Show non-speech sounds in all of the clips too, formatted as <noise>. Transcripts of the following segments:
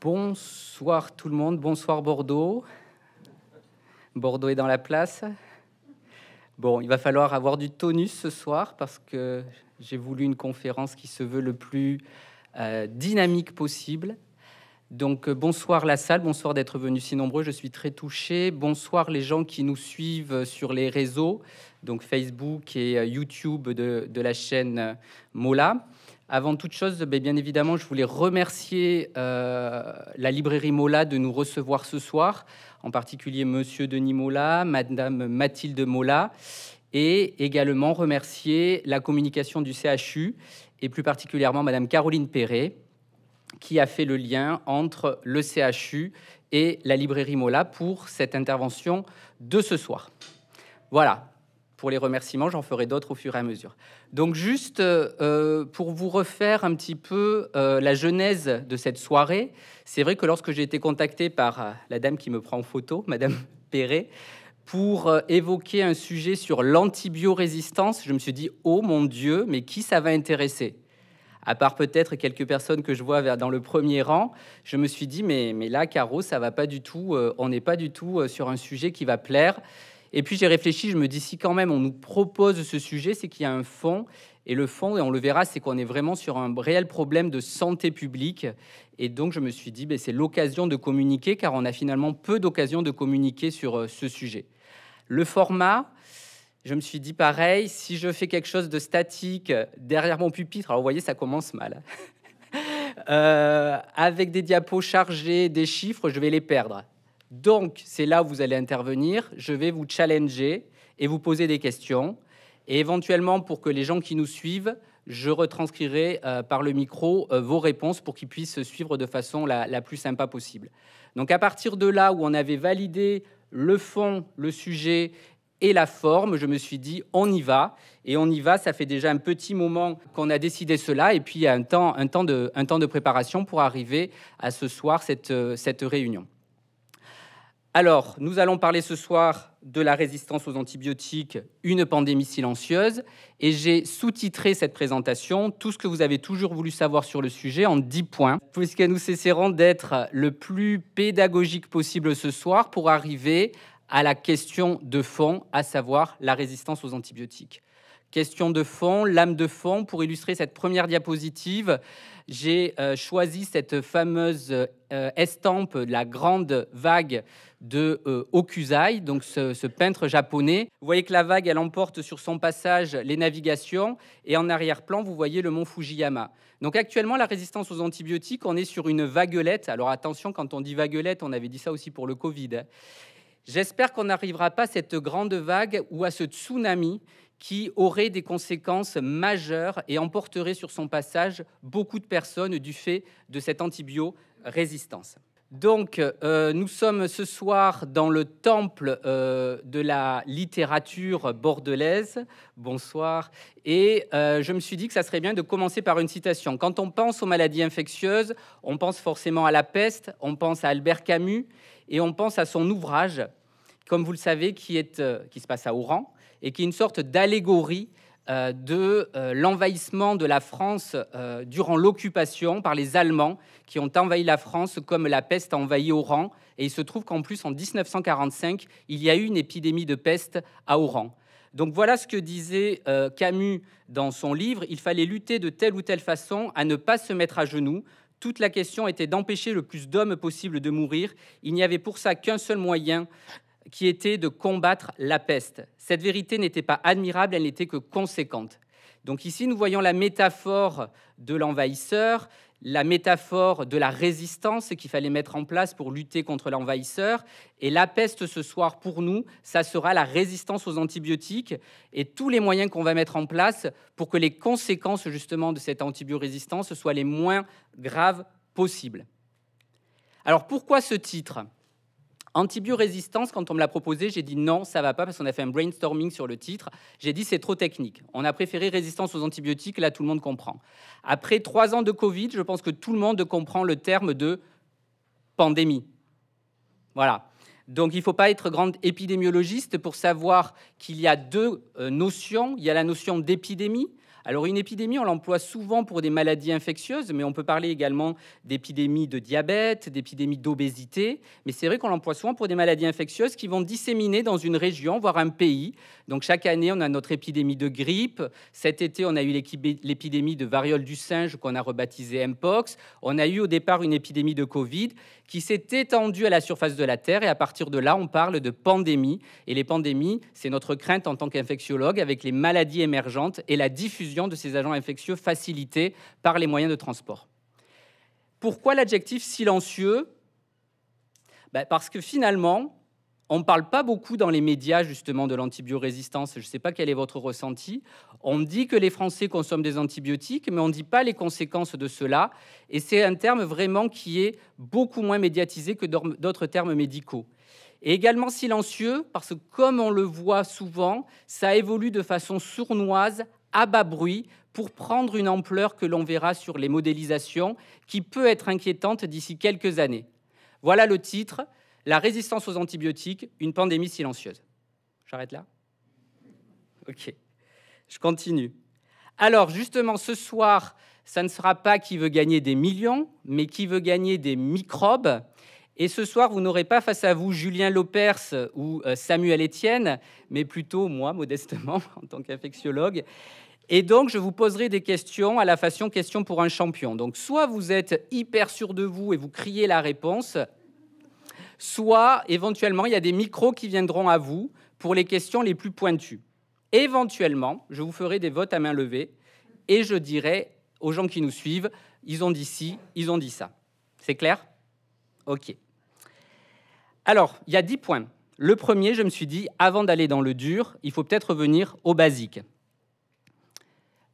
Bonsoir tout le monde, bonsoir Bordeaux. Bordeaux est dans la place. Bon, il va falloir avoir du tonus ce soir parce que j'ai voulu une conférence qui se veut le plus euh, dynamique possible. Donc euh, bonsoir la salle, bonsoir d'être venu si nombreux, je suis très touché. Bonsoir les gens qui nous suivent sur les réseaux, donc Facebook et euh, YouTube de la chaîne Mola. Avant toute chose, ben, bien évidemment, je voulais remercier euh, la librairie Mola de nous recevoir ce soir, en particulier Monsieur Denis Mola, Madame Mathilde Mola, et également remercier la communication du CHU, et plus particulièrement Madame Caroline Perret, qui a fait le lien entre le CHU et la librairie Mola pour cette intervention de ce soir. Voilà, pour les remerciements. J'en ferai d'autres au fur et à mesure. Donc juste euh, euh, pour vous refaire un petit peu euh, la genèse de cette soirée, c'est vrai que lorsque j'ai été contacté par la dame qui me prend en photo, <laughs> Madame Perret, pour évoquer un sujet sur l'antibiorésistance, je me suis dit, oh mon Dieu, mais qui ça va intéresser à part peut-être quelques personnes que je vois dans le premier rang, je me suis dit mais, mais là, Caro, ça va pas du tout, on n'est pas du tout sur un sujet qui va plaire. Et puis j'ai réfléchi, je me dis si quand même on nous propose ce sujet, c'est qu'il y a un fond. Et le fond, et on le verra, c'est qu'on est vraiment sur un réel problème de santé publique. Et donc je me suis dit, ben, c'est l'occasion de communiquer, car on a finalement peu d'occasions de communiquer sur euh, ce sujet. Le format, je me suis dit pareil, si je fais quelque chose de statique derrière mon pupitre, alors vous voyez, ça commence mal. <laughs> Euh, avec des diapos chargés, des chiffres, je vais les perdre. Donc, c'est là où vous allez intervenir. Je vais vous challenger et vous poser des questions. Et éventuellement, pour que les gens qui nous suivent, je retranscrirai euh, par le micro euh, vos réponses pour qu'ils puissent suivre de façon la, plus sympa possible. Donc, à partir de là où on avait validé le fond, le sujet et la forme, je me suis dit, on y va. Et on y va, ça fait déjà un petit moment qu'on a décidé cela. Et puis, il y a un temps, de, préparation pour arriver à ce soir, cette euh, réunion. Alors, nous allons parler ce soir de la résistance aux antibiotiques, une pandémie silencieuse, et j'ai sous-titré cette présentation Tout ce que vous avez toujours voulu savoir sur le sujet en 10 points, puisque nous cesserons d'être le plus pédagogique possible ce soir pour arriver à la question de fond, à savoir la résistance aux antibiotiques question de fond, lame de fond. Pour illustrer cette première diapositive, j'ai euh, choisi cette fameuse euh, estampe, la grande vague de euh, Okuzai, donc ce, ce, peintre japonais. Vous voyez que la vague, elle emporte sur son passage les navigations et en arrière-plan, vous voyez le mont Fujiyama. Donc actuellement, la résistance aux antibiotiques, on est sur une vaguelette. Alors attention, quand on dit vaguelette, on avait dit ça aussi pour le Covid. Hein. J'espère qu'on n'arrivera pas à cette grande vague ou à ce tsunami qui aurait des conséquences majeures et emporterait sur son passage beaucoup de personnes du fait de cette antibio-résistance. Donc, euh, nous sommes ce soir dans le temple euh, de la littérature bordelaise. Bonsoir. Et euh, je me suis dit que ça serait bien de commencer par une citation. Quand on pense aux maladies infectieuses, on pense forcément à la peste, on pense à Albert Camus et on pense à son ouvrage, comme vous le savez, qui se passe à Oran, et qui est une sorte d'allégorie euh, de euh, l'envahissement de la France euh, durant l'occupation par les Allemands qui ont envahi la France comme la peste a envahi Oran. Et il se trouve qu'en plus, en 1945, il y a eu une épidémie de peste à Oran. Donc voilà ce que disait Camus dans son livre. Il fallait lutter de telle ou telle façon à ne pas se mettre à genoux. Toute la question était d'empêcher le plus d'hommes possible de mourir. Il n'y avait pour ça qu'un seul moyen, qui était de combattre la peste. Cette vérité n'était pas admirable, elle n'était que conséquente. Donc ici, nous voyons la métaphore de l'envahisseur, la métaphore de la résistance qu'il fallait mettre en place pour lutter contre l'envahisseur. Et la peste ce soir, pour nous, ça sera la résistance aux antibiotiques et tous les moyens qu'on va mettre en place pour que les conséquences justement de cette antibiorésistance soient les moins graves possibles. Alors pourquoi ce titre Antibiorésistance, quand on me l'a proposé, j'ai dit non, ça va pas parce qu'on a fait un brainstorming sur le titre. J'ai dit c'est trop technique. On a préféré résistance aux antibiotiques. Là, tout le monde comprend. Après trois ans de Covid, je pense que tout le monde comprend le terme de pandémie. Voilà. Donc il ne faut pas être grand épidémiologiste pour savoir qu'il y a deux euh, notions. Il y a la notion d'épidémie alors une épidémie, on l'emploie souvent pour des maladies infectieuses, mais on peut parler également d'épidémie de diabète, d'épidémie d'obésité, mais c'est vrai qu'on l'emploie souvent pour des maladies infectieuses qui vont disséminer dans une région, voire un pays. Donc chaque année, on a notre épidémie de grippe. Cet été, on a eu l'épidémie de variole du singe qu'on a rebaptisé Mpox. On a eu au départ une épidémie de Covid qui s'est étendue à la surface de la Terre. Et à partir de là, on parle de pandémie. Et les pandémies, c'est notre crainte en tant qu'infectiologue avec les maladies émergentes et la diffusion de ces agents infectieux facilités par les moyens de transport. Pourquoi l'adjectif silencieux ben, Parce que finalement, on ne parle pas beaucoup dans les médias justement de l'antibiorésistance. Je ne sais pas quel est votre ressenti. On dit que les Français consomment des antibiotiques, mais on ne dit pas les conséquences de cela. Et c'est un terme vraiment qui est beaucoup moins médiatisé que d'autres termes médicaux. Et également silencieux, parce que comme on le voit souvent, ça évolue de façon sournoise, à bas bruit, pour prendre une ampleur que l'on verra sur les modélisations, qui peut être inquiétante d'ici quelques années. Voilà le titre. La résistance aux antibiotiques, une pandémie silencieuse. J'arrête là Ok, je continue. Alors justement, ce soir, ça ne sera pas qui veut gagner des millions, mais qui veut gagner des microbes. Et ce soir, vous n'aurez pas face à vous Julien Lopers ou euh, Samuel Etienne, mais plutôt moi, modestement, <laughs> en tant qu'infectiologue. Et donc, je vous poserai des questions à la façon question pour un champion. Donc, soit vous êtes hyper sûr de vous et vous criez la réponse, soit éventuellement il y a des micros qui viendront à vous pour les questions les plus pointues. Éventuellement, je vous ferai des votes à main levée et je dirai aux gens qui nous suivent, ils ont dit ci, ils ont dit ça. C'est clair Ok. Alors, il y a 10 points. Le premier, je me suis dit, avant d'aller dans le dur, il faut peut-être revenir au basique.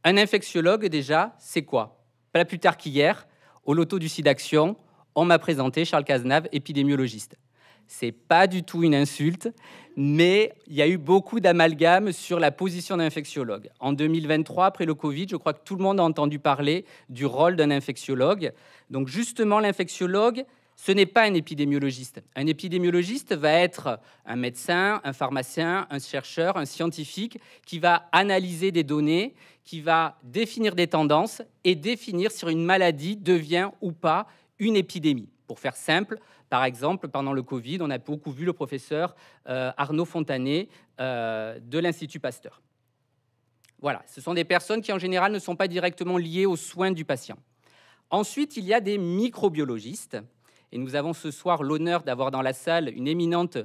Un infectiologue, déjà, c'est quoi Pas plus tard qu'hier, au loto du SIDAction, on m'a présenté Charles Cazenave, épidémiologiste. C'est pas du tout une insulte, mais il y a eu beaucoup d'amalgames sur la position d'infectiologue. En 2023, après le Covid, je crois que tout le monde a entendu parler du rôle d'un infectiologue. Donc justement, l'infectiologue, ce n'est pas un épidémiologiste. Un épidémiologiste va être un médecin, un pharmacien, un chercheur, un scientifique qui va analyser des données, qui va définir des tendances et définir si une maladie devient ou pas une épidémie. Pour faire simple, par exemple, pendant le Covid, on a beaucoup vu le professeur euh, Arnaud Fontanet euh, de l'Institut Pasteur. Voilà, ce sont des personnes qui en général ne sont pas directement liées aux soins du patient. Ensuite, il y a des microbiologistes. Et nous avons ce soir l'honneur d'avoir dans la salle une éminente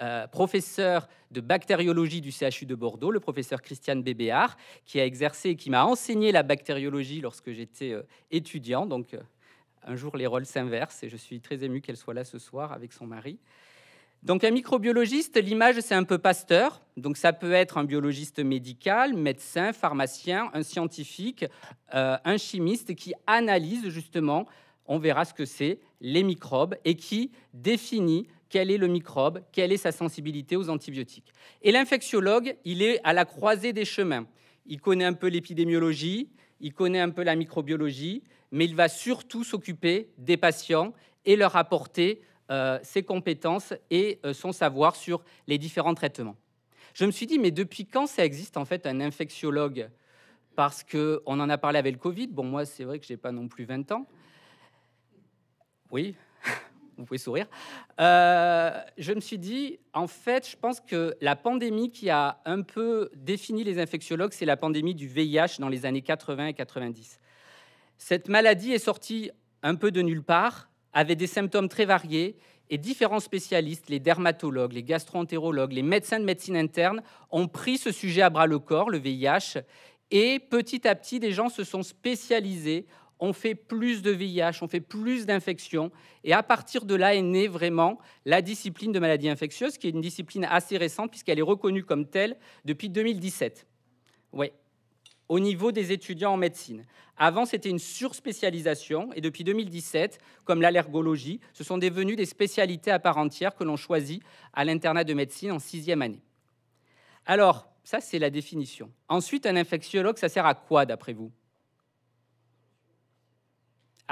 euh, professeure de bactériologie du CHU de Bordeaux, le professeur Christiane Bébéard, qui a exercé et qui m'a enseigné la bactériologie lorsque j'étais étudiant. Donc, un jour, les rôles s'inversent et je suis très ému qu'elle soit là ce soir avec son mari. Donc un microbiologiste, l'image, c'est un peu Pasteur. Donc ça peut être un biologiste médical, médecin, pharmacien, un scientifique, euh, un chimiste qui analyse justement, on verra ce que c'est, les microbes et qui définit quel est le microbe, quelle est sa sensibilité aux antibiotiques. Et l'infectiologue, il est à la croisée des chemins. Il connaît un peu l'épidémiologie, il connaît un peu la microbiologie, mais il va surtout s'occuper des patients et leur apporter euh, ses compétences et euh, son savoir sur les différents traitements. Je me suis dit, mais depuis quand ça existe en fait un infectiologue Parce qu'on en a parlé avec le Covid. Bon, moi, c'est vrai que je n'ai pas non plus 20 ans. Oui, vous pouvez sourire. Euh, je me suis dit, en fait, je pense que la pandémie qui a un peu défini les infectiologues, c'est la pandémie du VIH dans les années 80 et 90. Cette maladie est sortie un peu de nulle part, avait des symptômes très variés, et différents spécialistes, les dermatologues, les gastroentérologues, les médecins de médecine interne, ont pris ce sujet à bras le corps, le VIH, et petit à petit, des gens se sont spécialisés on fait plus de VIH, on fait plus d'infections. Et à partir de là est née vraiment la discipline de maladie infectieuse, qui est une discipline assez récente, puisqu'elle est reconnue comme telle depuis 2017. Oui, au niveau des étudiants en médecine. Avant, c'était une surspécialisation, et depuis 2017, comme l'allergologie, ce sont devenues des spécialités à part entière que l'on choisit à l'internat de médecine en sixième année. Alors, ça, c'est la définition. Ensuite, un infectiologue, ça sert à quoi, d'après vous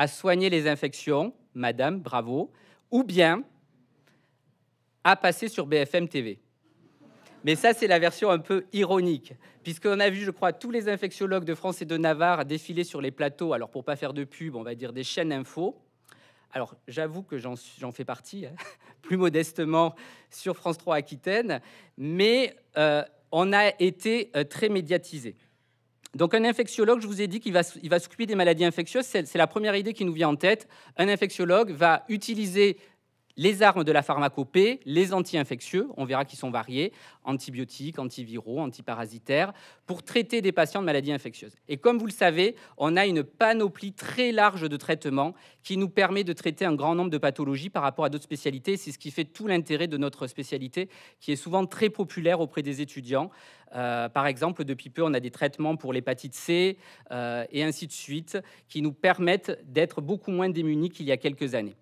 à soigner les infections, Madame, bravo, ou bien à passer sur BFM TV. Mais ça, c'est la version un peu ironique, puisqu'on a vu, je crois, tous les infectiologues de France et de Navarre défiler sur les plateaux, alors pour pas faire de pub, on va dire des chaînes info. Alors, j'avoue que j'en fais partie, hein, <laughs> plus modestement, sur France 3 Aquitaine, mais euh, on a été euh, très médiatisé. Donc un infectiologue, je vous ai dit qu'il va, il va s'occuper des maladies infectieuses, c'est la première idée qui nous vient en tête. Un infectiologue va utiliser les armes de la pharmacopée, les anti-infectieux, on verra qu'ils sont variés, antibiotiques, antiviraux, antiparasitaires, pour traiter des patients de maladies infectieuses. Et comme vous le savez, on a une panoplie très large de traitements qui nous permet de traiter un grand nombre de pathologies par rapport à d'autres spécialités. C'est ce qui fait tout l'intérêt de notre spécialité, qui est souvent très populaire auprès des étudiants. Euh, par exemple, depuis peu, on a des traitements pour l'hépatite C euh, et ainsi de suite, qui nous permettent d'être beaucoup moins démunis qu'il y a quelques années.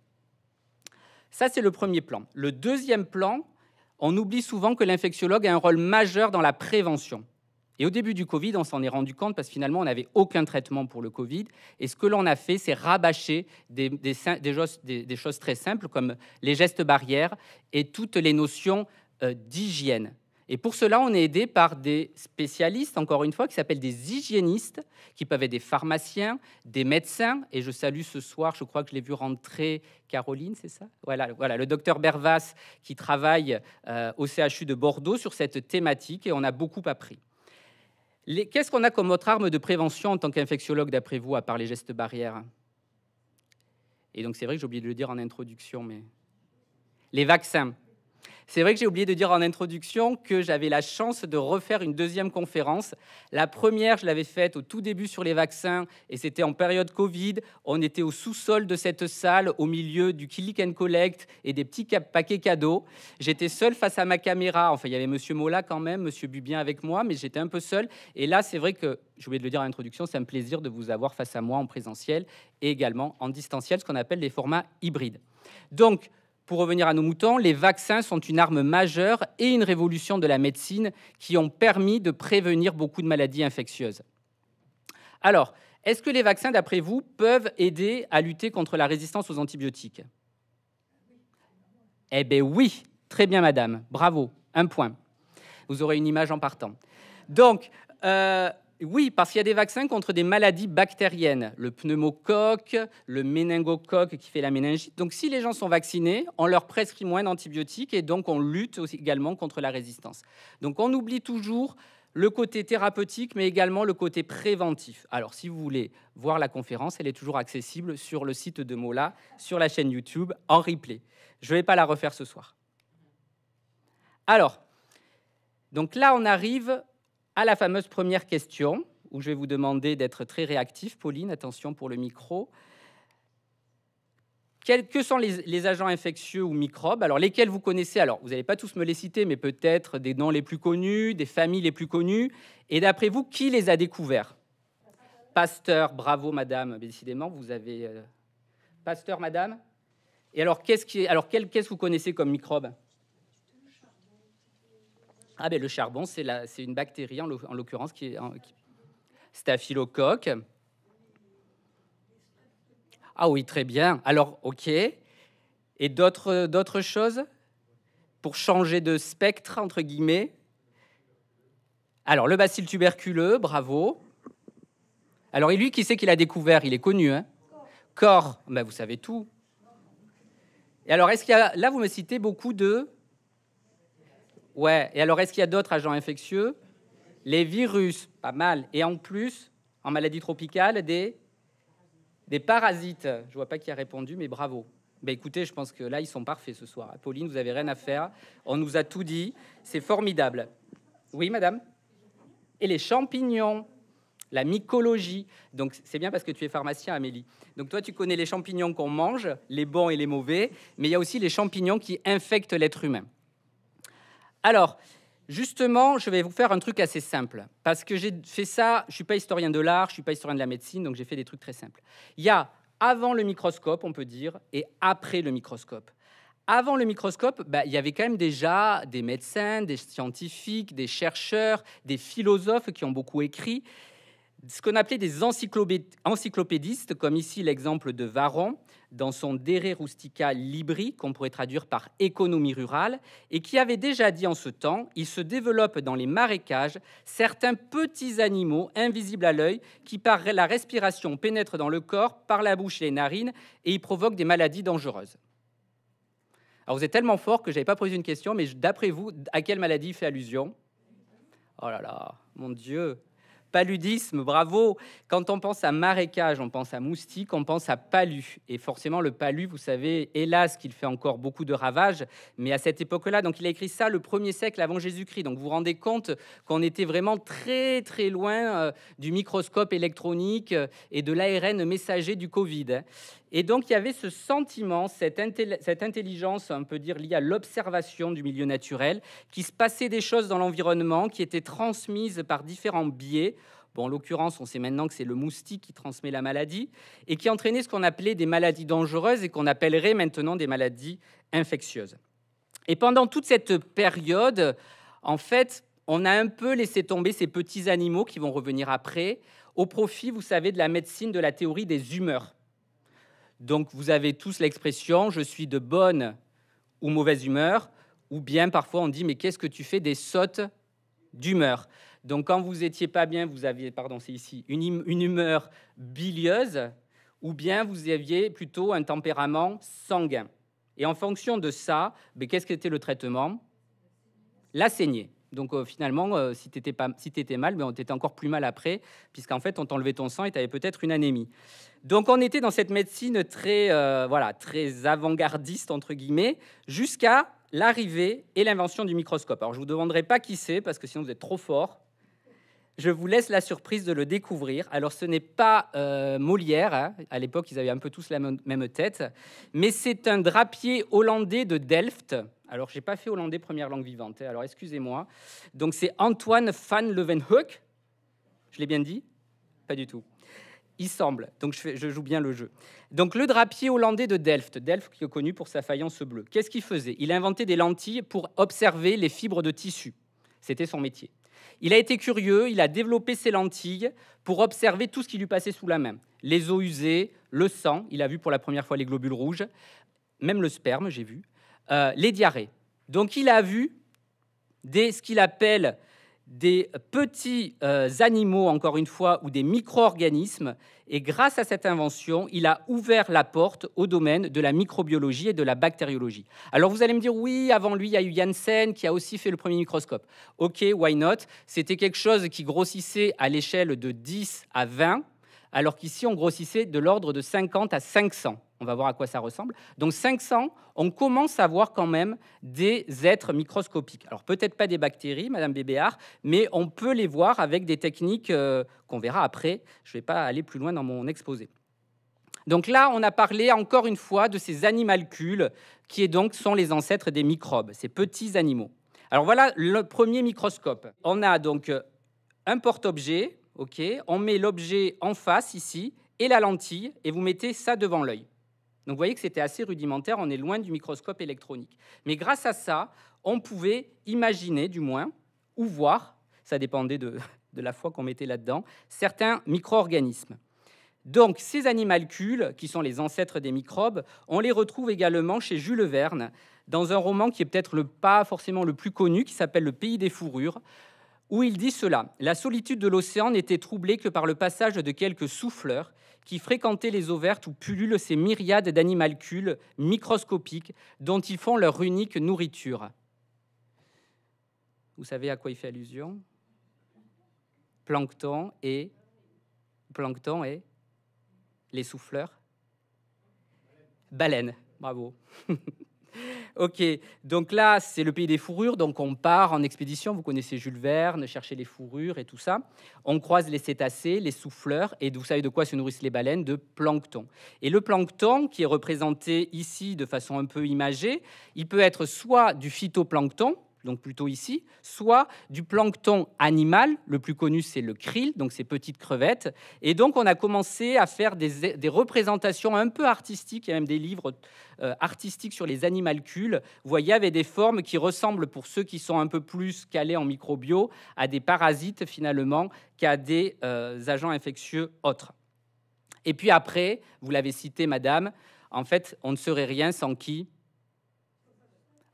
Ça, c'est le premier plan. Le deuxième plan, on oublie souvent que l'infectiologue a un rôle majeur dans la prévention. Et au début du Covid, on s'en est rendu compte parce que finalement, on n'avait aucun traitement pour le Covid. Et ce que l'on a fait, c'est rabâcher des, choses très simples comme les gestes barrières et toutes les notions euh, d'hygiène. Et pour cela, on est aidé par des spécialistes, encore une fois, qui s'appellent des hygiénistes, qui peuvent être des pharmaciens, des médecins. Et je salue ce soir, je crois que je l'ai vu rentrer Caroline, c'est ça voilà, voilà, le docteur Bervas qui travaille euh, au CHU de Bordeaux sur cette thématique et on a beaucoup appris. Qu'est-ce qu'on a comme autre arme de prévention en tant qu'infectiologue, d'après vous, à part les gestes barrières Et donc, c'est vrai que j'ai oublié de le dire en introduction, mais les vaccins. C'est vrai que j'ai oublié de dire en introduction que j'avais la chance de refaire une deuxième conférence. La première, je l'avais faite au tout début sur les vaccins et c'était en période Covid. On était au sous-sol de cette salle, au milieu du click and collect et des petits paquets cadeaux. J'étais seul face à ma caméra. Enfin, il y avait Monsieur Mola quand même, Monsieur Bubien avec moi, mais j'étais un peu seul. Et là, c'est vrai que je de le dire en introduction, c'est un plaisir de vous avoir face à moi en présentiel et également en distanciel, ce qu'on appelle les formats hybrides. Donc, pour revenir à nos moutons, les vaccins sont une arme majeure et une révolution de la médecine qui ont permis de prévenir beaucoup de maladies infectieuses. Alors, est-ce que les vaccins, d'après vous, peuvent aider à lutter contre la résistance aux antibiotiques Eh bien oui, très bien madame, bravo, un point. Vous aurez une image en partant. Donc, euh, oui, parce qu'il y a des vaccins contre des maladies bactériennes, le pneumocoque, le méningocoque qui fait la méningite. Donc si les gens sont vaccinés, on leur prescrit moins d'antibiotiques et donc on lutte également contre la résistance. Donc on oublie toujours le côté thérapeutique, mais également le côté préventif. Alors, si vous voulez voir la conférence, elle est toujours accessible sur le site de Mola, sur la chaîne YouTube, en replay. Je ne vais pas la refaire ce soir. Alors, donc là, on arrive à la fameuse première question, où je vais vous demander d'être très réactif. Pauline, attention pour le micro. que sont les, agents infectieux ou microbes Alors, lesquels vous connaissez Alors, vous n'allez pas tous me les citer, mais peut-être des noms les plus connus, des familles les plus connues. Et d'après vous, qui les a découverts Pasteur, bravo madame, décidément, vous avez... Euh, Pasteur, madame Et alors, qu'est-ce alors qu'est-ce que vous connaissez comme microbes ah ben le charbon, c'est une bactérie en l'occurrence qui est staphylocoque. Ah oui, très bien. Alors, ok. Et d'autres choses pour changer de spectre, entre guillemets Alors, le bacille tuberculeux, bravo. Alors, et lui, qui c'est qu'il a découvert Il est connu, hein Corps, ben, vous savez tout. Et alors, est-ce qu'il y a... Là, vous me citez beaucoup de Ouais, et alors est-ce qu'il y a d'autres agents infectieux Les virus, pas mal. Et en plus, en maladie tropicale, des, des parasites. Je vois pas qui a répondu, mais bravo. Ben écoutez, je pense que là, ils sont parfaits ce soir. Pauline, vous avez rien à faire. On nous a tout dit. C'est formidable. Oui, madame Et les champignons la mycologie. Donc c'est bien parce que tu es pharmacien, Amélie. Donc toi, tu connais les champignons qu'on mange, les bons et les mauvais, mais il y a aussi les champignons qui infectent l'être humain. Alors, justement, je vais vous faire un truc assez simple, parce que j'ai fait ça, je ne suis pas historien de l'art, je ne suis pas historien de la médecine, donc j'ai fait des trucs très simples. Il y a avant le microscope, on peut dire, et après le microscope. Avant le microscope, bah, il y avait quand même déjà des médecins, des scientifiques, des chercheurs, des philosophes qui ont beaucoup écrit ce qu'on appelait des encyclopédistes, comme ici l'exemple de Varon dans son Dere Rustica Libri, qu'on pourrait traduire par économie rurale, et qui avait déjà dit en ce temps il se développe dans les marécages certains petits animaux invisibles à l'œil qui, par la respiration, pénètrent dans le corps par la bouche et les narines et y provoquent des maladies dangereuses. Alors vous êtes tellement fort que je n'avais pas posé une question, mais d'après vous, à quelle maladie il fait allusion Oh là là, mon Dieu paludisme, bravo. Quand on pense à marécage, on pense à moustique, on pense à palu. Et forcément, le palu, vous savez, hélas, qu'il fait encore beaucoup de ravages, mais à cette époque-là, donc il a écrit ça le premier siècle avant Jésus-Christ. Donc vous vous rendez compte qu'on était vraiment très, très loin euh, du microscope électronique euh, et de l'ARN messager du Covid. Hein. Et donc, il y avait ce sentiment, cette, intelligence, on peut dire, liée à l'observation du milieu naturel, qui se passait des choses dans l'environnement, qui étaient transmises par différents biais. Bon, en l'occurrence, on sait maintenant que c'est le moustique qui transmet la maladie et qui entraînait ce qu'on appelait des maladies dangereuses et qu'on appellerait maintenant des maladies infectieuses. Et pendant toute cette période, en fait, on a un peu laissé tomber ces petits animaux qui vont revenir après, au profit, vous savez, de la médecine de la théorie des humeurs. Donc vous avez tous l'expression je suis de bonne ou mauvaise humeur, ou bien parfois on dit mais qu'est-ce que tu fais des sottes d'humeur. Donc quand vous étiez pas bien, vous aviez, pardon, c'est ici, hum-, une, humeur bilieuse, ou bien vous aviez plutôt un tempérament sanguin. Et en fonction de ça, mais ben, qu'est-ce qu'était le traitement La saignée. Donc euh, finalement, euh, si tu étais, si mal, mais ben, on était encore plus mal après, puisqu'en fait, on t'enlevait ton sang et tu avais peut-être une anémie. Donc on était dans cette médecine très, euh, voilà, très avant-gardiste, entre guillemets, jusqu'à l'arrivée et l'invention du microscope. Alors je ne vous demanderai pas qui c'est, parce que sinon vous êtes trop fort. Je vous laisse la surprise de le découvrir. Alors ce n'est pas euh, Molière, hein. à l'époque ils avaient un peu tous la même tête, mais c'est un drapier hollandais de Delft. Alors j'ai pas fait hollandais première langue vivante, hein. alors excusez-moi. Donc c'est Antoine van Leeuwenhoek, je l'ai bien dit Pas du tout. Il semble. Donc je, joue bien le jeu. Donc le drapier hollandais de Delft, Delft qui est connu pour sa faïence bleue, qu'est-ce qu'il faisait Il inventait des lentilles pour observer les fibres de tissu. C'était son métier. Il a été curieux, il a développé ses lentilles pour observer tout ce qui lui passait sous la main. Les eaux usées, le sang, il a vu pour la première fois les globules rouges, même le sperme, j'ai vu, euh, les diarrhées. Donc il a vu des, ce qu'il appelle des petits euh, animaux, encore une fois, ou des micro-organismes. Et grâce à cette invention, il a ouvert la porte au domaine de la microbiologie et de la bactériologie. Alors vous allez me dire, oui, avant lui, il y a eu Janssen qui a aussi fait le premier microscope. Ok, why not C'était quelque chose qui grossissait à l'échelle de 10 à 20, alors qu'ici, on grossissait de l'ordre de 50 à 500. On va voir à quoi ça ressemble. Donc 500, on commence à voir quand même des êtres microscopiques. Alors peut-être pas des bactéries, Madame Bébéard, mais on peut les voir avec des techniques euh, qu'on verra après. Je ne vais pas aller plus loin dans mon exposé. Donc là, on a parlé encore une fois de ces animalcules qui est donc, sont les ancêtres des microbes, ces petits animaux. Alors voilà le premier microscope. On a donc euh, un porte-objet, ok. On met l'objet en face ici et la lentille et vous mettez ça devant l'œil. Donc vous voyez que c'était assez rudimentaire, on est loin du microscope électronique. Mais grâce à ça, on pouvait imaginer du moins, ou voir, ça dépendait <laughs> de, la foi qu'on mettait là-dedans, certains micro-organismes. Donc ces animalcules, qui sont les ancêtres des microbes, on les retrouve également chez Jules Verne, dans un roman qui est peut-être pas forcément le plus connu, qui s'appelle Le Pays des fourrures, où il dit cela. La solitude de l'océan n'était troublée que par le passage de quelques souffleurs qui fréquentaient les eaux vertes où pullulent ces myriades d'animalcules microscopiques dont ils font leur unique nourriture. Vous savez à quoi il fait allusion Plancton et plancton et les souffleurs Baleines, bravo. <laughs> Ok, donc là, c'est le pays des fourrures. Donc on part en expédition. Vous connaissez Jules Verne, chercher les fourrures et tout ça. On croise les cétacés, les souffleurs. Et vous savez de quoi se nourrissent les baleines De plancton. Et le plancton, qui est représenté ici de façon un peu imagée, il peut être soit du phytoplancton, donc plutôt ici, soit du plancton animal, le plus connu c'est le krill, donc ces petites crevettes. Et donc on a commencé à faire des, représentations un peu artistiques, et même des livres euh, artistiques sur les animalcules. Vous voyez, avec des formes qui ressemblent, pour ceux qui sont un peu plus calés en microbio, à des parasites finalement qu'à des euh, agents infectieux autres. Et puis après, vous l'avez cité, madame, en fait, on ne serait rien sans qui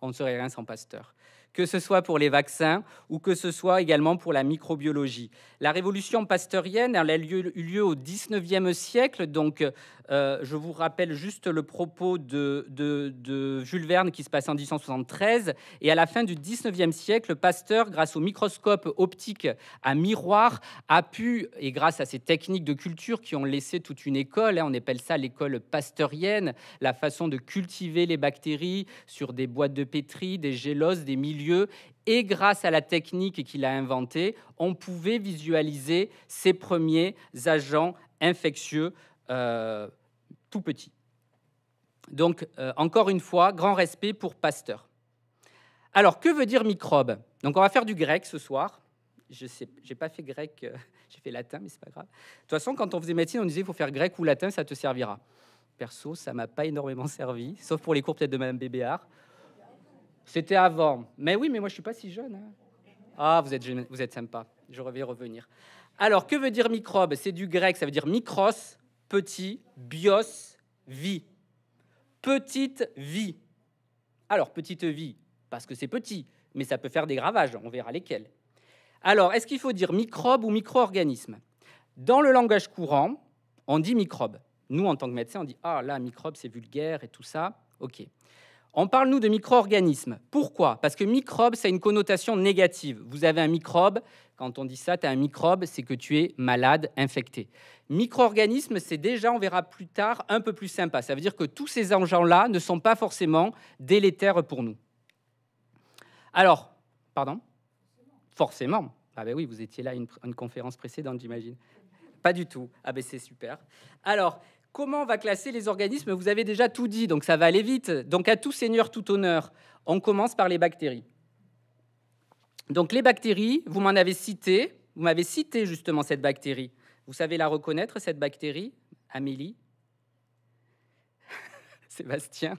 on ne serait rien sans Pasteur que ce soit pour les vaccins ou que ce soit également pour la microbiologie. La révolution pasteurienne, elle a eu lieu au 19e siècle, donc euh, je vous rappelle juste le propos de, Jules Verne qui se passe en 1873. Et à la fin du 19e siècle, Pasteur, grâce au microscope optique à miroir, a pu, et grâce à ces techniques de culture qui ont laissé toute une école, hein, on appelle ça l'école pasteurienne, la façon de cultiver les bactéries sur des boîtes de pétri, des géloses, des milieux et grâce à la technique qu'il a inventée, on pouvait visualiser ces premiers agents infectieux euh, tout petits. Donc, euh, encore une fois, grand respect pour Pasteur. Alors, que veut dire microbe Donc, on va faire du grec ce soir. Je n'ai pas fait grec, euh, <laughs> j'ai fait latin, mais c'est pas grave. De toute façon, quand on faisait médecine, on disait il faut faire grec ou latin, ça te servira. Perso, ça m'a pas énormément <laughs> servi, sauf pour les cours peut-être de Madame Bébéard. C'était avant. Mais oui, mais moi, je suis pas si jeune. Hein. Ah, vous êtes, vous êtes sympa. Je vais revenir. Alors, que veut dire microbe C'est du grec, ça veut dire micros, petit, bios, vie. Petite vie. Alors, petite vie, parce que c'est petit, mais ça peut faire des gravages. on verra lesquels. Alors, est-ce qu'il faut dire microbe ou micro-organisme Dans le langage courant, on dit microbe. Nous, en tant que médecins, on dit Ah là, microbe, c'est vulgaire et tout ça. OK. On parle, nous, de micro-organismes. Pourquoi Parce que microbe, ça a une connotation négative. Vous avez un microbe, quand on dit ça, tu as un microbe, c'est que tu es malade, infecté. Micro-organisme, c'est déjà, on verra plus tard, un peu plus sympa. Ça veut dire que tous ces engins-là ne sont pas forcément délétères pour nous. Alors, pardon Forcément. Ah ben oui, vous étiez là à une, une conférence précédente, j'imagine. Pas du tout. Ah ben c'est super. Alors, Comment on va classer les organismes Vous avez déjà tout dit, donc ça va aller vite. Donc à tout seigneur, tout honneur, on commence par les bactéries. Donc les bactéries, vous m'en avez cité, vous m'avez cité justement cette bactérie. Vous savez la reconnaître, cette bactérie, Amélie <laughs> Sébastien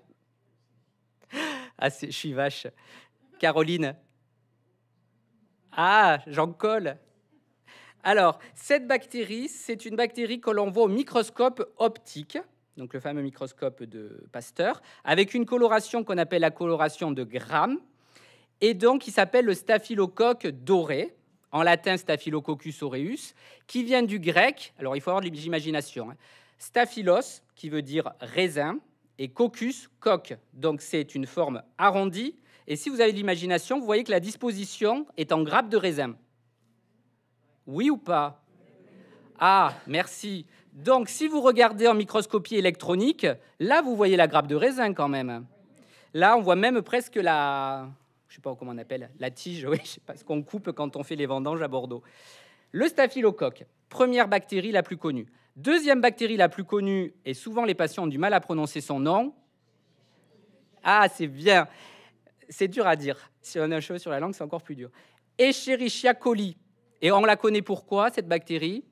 Ah, je suis vache. Caroline Ah, Jean Colle alors, cette bactérie, c'est une bactérie que l'on voit au microscope optique, donc le fameux microscope de Pasteur, avec une coloration qu'on appelle la coloration de Gram, et donc qui s'appelle le staphylocoque doré, en latin Staphylococcus aureus, qui vient du grec, alors il faut avoir de l'imagination, hein, staphylos, qui veut dire raisin, et coccus, coque. Donc c'est une forme arrondie, et si vous avez de l'imagination, vous voyez que la disposition est en grappe de raisin. Oui ou pas Ah, merci. Donc, si vous regardez en microscopie électronique, là, vous voyez la grappe de raisin quand même. Là, on voit même presque la... Je sais pas comment on appelle, la tige, <laughs> oui, je qu'on coupe quand on fait les vendanges à Bordeaux. Le staphylocoque, première bactérie la plus connue. Deuxième bactérie la plus connue, et souvent les patients ont du mal à prononcer son nom. Ah, c'est bien. C'est dur à dire. Si on a un cheveu sur la langue, c'est encore plus dur. Escherichia coli, et on la connaît pourquoi, cette bactérie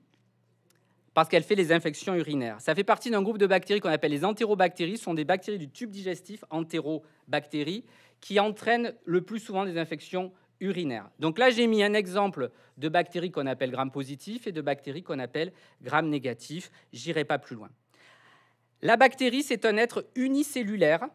Parce qu'elle fait les infections urinaires. Ça fait partie d'un groupe de bactéries qu'on appelle les entérobactéries. Ce sont des bactéries du tube digestif, entérobactéries, qui entraînent le plus souvent des infections urinaires. Donc là, j'ai mis un exemple de bactéries qu'on appelle gram positif et de bactéries qu'on appelle gram négatif. J'irai pas plus loin. La bactérie, c'est un être unicellulaire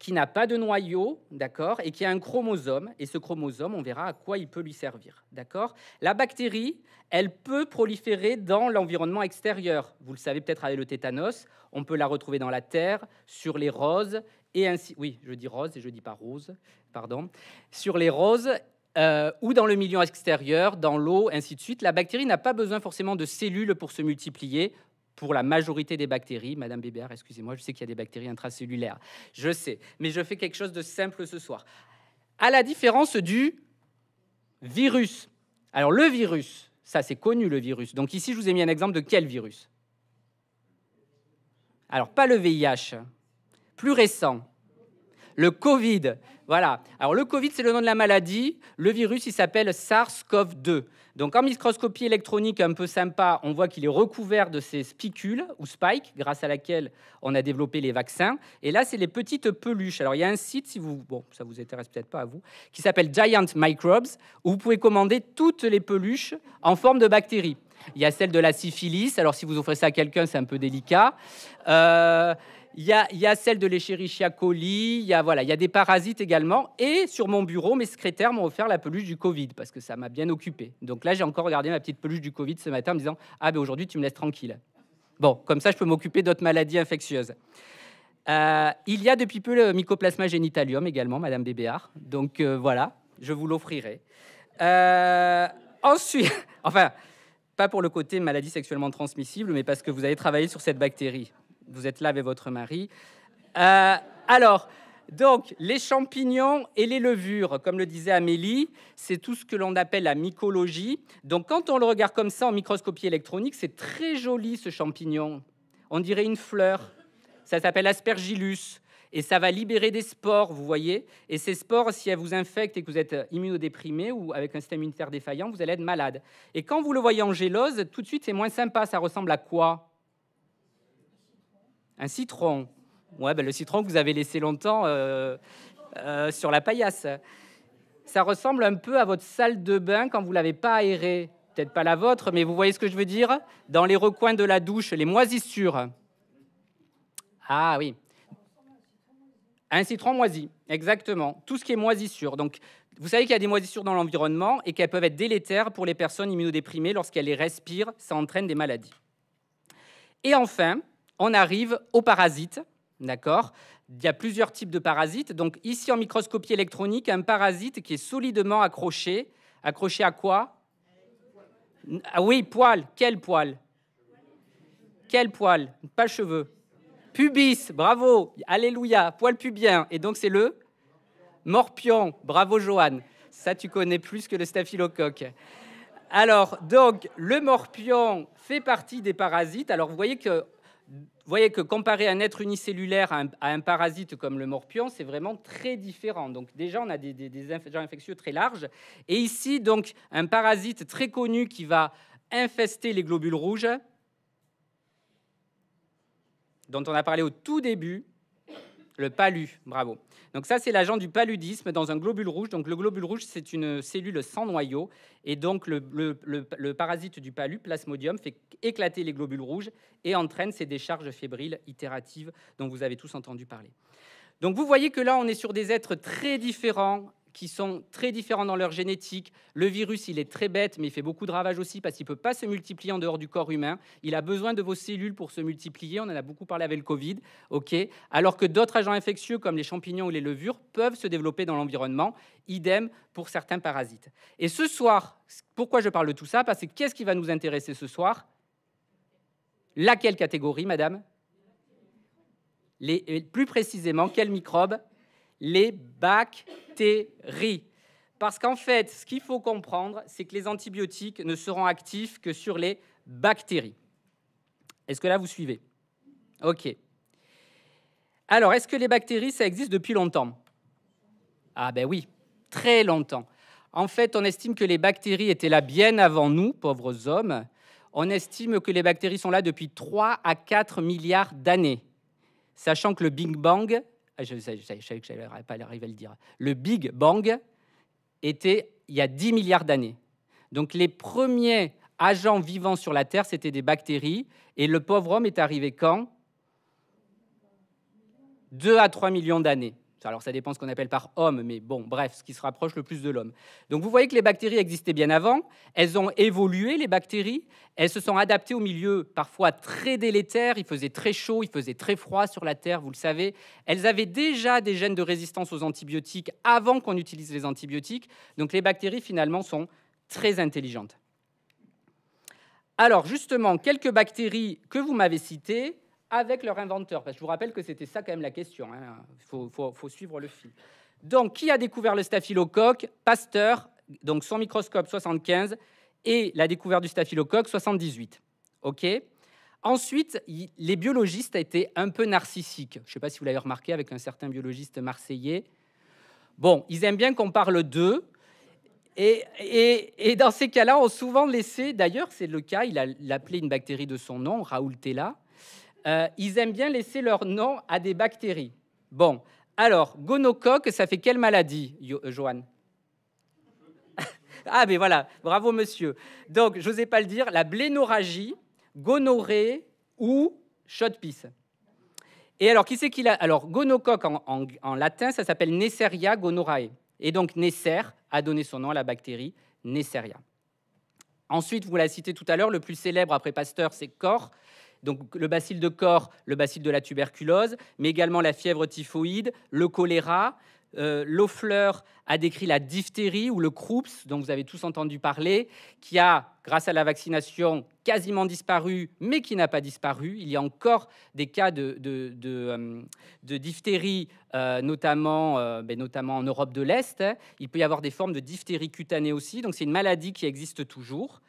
qui n'a pas de noyau, d'accord, et qui a un chromosome. Et ce chromosome, on verra à quoi il peut lui servir, d'accord. La bactérie, elle peut proliférer dans l'environnement extérieur. Vous le savez peut-être avec le tétanos. On peut la retrouver dans la terre, sur les roses et ainsi. Oui, je dis rose et je dis pas rose, pardon. Sur les roses euh, ou dans le milieu extérieur, dans l'eau, ainsi de suite. La bactérie n'a pas besoin forcément de cellules pour se multiplier pour la majorité des bactéries. Madame Bébert, excusez-moi, je sais qu'il y a des bactéries intracellulaires. Je sais. Mais je fais quelque chose de simple ce soir. À la différence du virus. Alors, le virus, ça c'est connu le virus. Donc, ici, je vous ai mis un exemple de quel virus Alors, pas le VIH, plus récent, le Covid. Voilà. Alors le Covid, c'est le nom de la maladie. Le virus, il s'appelle SARS-CoV-2. Donc en microscopie électronique un peu sympa, on voit qu'il est recouvert de ces spicules ou spikes, grâce à laquelle on a développé les vaccins. Et là, c'est les petites peluches. Alors il y a un site, si vous, bon, ça vous intéresse peut-être pas à vous, qui s'appelle Giant Microbes, où vous pouvez commander toutes les peluches en forme de bactéries. Il y a celle de la syphilis. Alors si vous offrez ça à quelqu'un, c'est un peu délicat. Euh, il y, a, celle de l'Echerichia coli, il y a, voilà, il y a des parasites également. Et sur mon bureau, mes secrétaires m'ont offert la peluche du Covid parce que ça m'a bien occupé. Donc là, j'ai encore regardé ma petite peluche du Covid ce matin en me disant Ah, ben aujourd'hui, tu me laisses tranquille. Bon, comme ça, je peux m'occuper d'autres maladies infectieuses. Euh, il y a depuis peu le Mycoplasma genitalium également, Madame Bébéard. Donc euh, voilà, je vous l'offrirai. Euh, ensuite, <laughs> enfin, pas pour le côté maladie sexuellement transmissible, mais parce que vous avez travaillé sur cette bactérie vous êtes là avec votre mari. Euh, alors, donc, les champignons et les levures, comme le disait Amélie, c'est tout ce que l'on appelle la mycologie. Donc, quand on le regarde comme ça en microscopie électronique, c'est très joli ce champignon. On dirait une fleur. Ça s'appelle aspergillus. Et ça va libérer des spores, vous voyez. Et ces spores, si elles vous infectent et que vous êtes immunodéprimé ou avec un système immunitaire défaillant, vous allez être malade. Et quand vous le voyez en gélose, tout de suite, c'est moins sympa. Ça ressemble à quoi un citron. Ouais, ben le citron que vous avez laissé longtemps euh, euh, sur la paillasse. Ça ressemble un peu à votre salle de bain quand vous l'avez pas aéré. Peut-être pas la vôtre, mais vous voyez ce que je veux dire Dans les recoins de la douche, les moisissures. Ah oui. Un citron moisi, exactement. Tout ce qui est moisissure. Donc, vous savez qu'il y a des moisissures dans l'environnement et qu'elles peuvent être délétères pour les personnes immunodéprimées lorsqu'elles les respirent. Ça entraîne des maladies. Et enfin, on arrive aux parasites. D'accord Il y a plusieurs types de parasites. Donc ici en microscopie électronique, un parasite qui est solidement accroché. Accroché à quoi Ah oui, poil. Quel poil Quel poil Pas cheveux. Pubis, bravo, alléluia, poil pubien. Et donc c'est le morpion. Bravo Johan. Ça, tu connais plus que le staphylocoque. Alors, donc, le morpion fait partie des parasites. Alors, vous voyez que voyez que comparer un être unicellulaire à un, parasite comme le morpion, c'est vraiment très différent. Donc déjà, on a des, des, infectieux très larges. Et ici, donc, un parasite très connu qui va infester les globules rouges, dont on a parlé au tout début, le palu, bravo. Donc ça, c'est l'agent du paludisme dans un globule rouge. Donc le globule rouge, c'est une cellule sans noyau. Et donc le, parasite du palu, Plasmodium, fait éclater les globules rouges et entraîne ces décharges fébriles itératives dont vous avez tous entendu parler. Donc vous voyez que là, on est sur des êtres très différents qui sont très différents dans leur génétique. Le virus, il est très bête, mais il fait beaucoup de ravages aussi parce qu'il ne peut pas se multiplier en dehors du corps humain. Il a besoin de vos cellules pour se multiplier. On en a beaucoup parlé avec le Covid. ok Alors que d'autres agents infectieux, comme les champignons ou les levures, peuvent se développer dans l'environnement. Idem pour certains parasites. Et ce soir, pourquoi je parle de tout ça Parce que qu'est-ce qui va nous intéresser ce soir Laquelle catégorie, madame les, Plus précisément, quels microbes les bactéries. Parce qu'en fait, ce qu'il faut comprendre, c'est que les antibiotiques ne seront actifs que sur les bactéries. Est-ce que là, vous suivez Ok. Alors, est-ce que les bactéries, ça existe depuis longtemps Ah ben oui, très longtemps. En fait, on estime que les bactéries étaient là bien avant nous, pauvres hommes. On estime que les bactéries sont là depuis 3 à 4 milliards d'années, sachant que le Big Bang, ah, je, savais, que je pas arriver à le dire. Le Big Bang était il y a 10 milliards d'années. Donc les premiers agents vivants sur la Terre, c'était des bactéries. Et le pauvre homme est arrivé quand 2 à 3 millions d'années. Alors ça dépend ce qu'on appelle par homme, mais bon, bref, ce qui se rapproche le plus de l'homme. Donc vous voyez que les bactéries existaient bien avant, elles ont évolué, les bactéries, elles se sont adaptées au milieu parfois très délétère, il faisait très chaud, il faisait très froid sur la Terre, vous le savez. Elles avaient déjà des gènes de résistance aux antibiotiques avant qu'on utilise les antibiotiques, donc les bactéries finalement sont très intelligentes. Alors justement, quelques bactéries que vous m'avez citées, avec leur inventeur. je vous rappelle que c'était ça quand même la question. Il hein. faut, suivre le fil. Donc, qui a découvert le staphylocoque Pasteur, donc son microscope 75, et la découverte du staphylocoque 78. OK Ensuite, les biologistes étaient un peu narcissiques. Je ne sais pas si vous l'avez remarqué avec un certain biologiste marseillais. Bon, ils aiment bien qu'on parle d'eux. Et, dans ces cas-là, on souvent laissé, d'ailleurs c'est le cas, il a appelé une bactérie de son nom, Raoultella, euh, ils aiment bien laisser leur nom à des bactéries. Bon, alors, gonocoque, ça fait quelle maladie, euh, Joanne <laughs> Ah, mais voilà, bravo monsieur. Donc, je n'osais pas le dire, la blénorragie, gonorrhée ou shot-piece. Et alors, qui c'est qu'il a Alors, gonocoque en, latin, ça s'appelle Neisseria gonorae. Et donc, Neisser a donné son nom à la bactérie Neisseria. Ensuite, vous l'avez cité tout à l'heure, le plus célèbre après Pasteur, c'est Cor, donc le bacille de corps, le bacille de la tuberculose, mais également la fièvre typhoïde, le choléra. Euh, a décrit la diphtérie ou le croups, dont vous avez tous entendu parler, qui a, grâce à la vaccination, quasiment disparu, mais qui n'a pas disparu. Il y a encore des cas de, de, euh, diphtérie, euh, notamment, euh, ben, notamment en Europe de l'Est. Il peut y avoir des formes de diphtérie cutanée aussi, donc c'est une maladie qui existe toujours.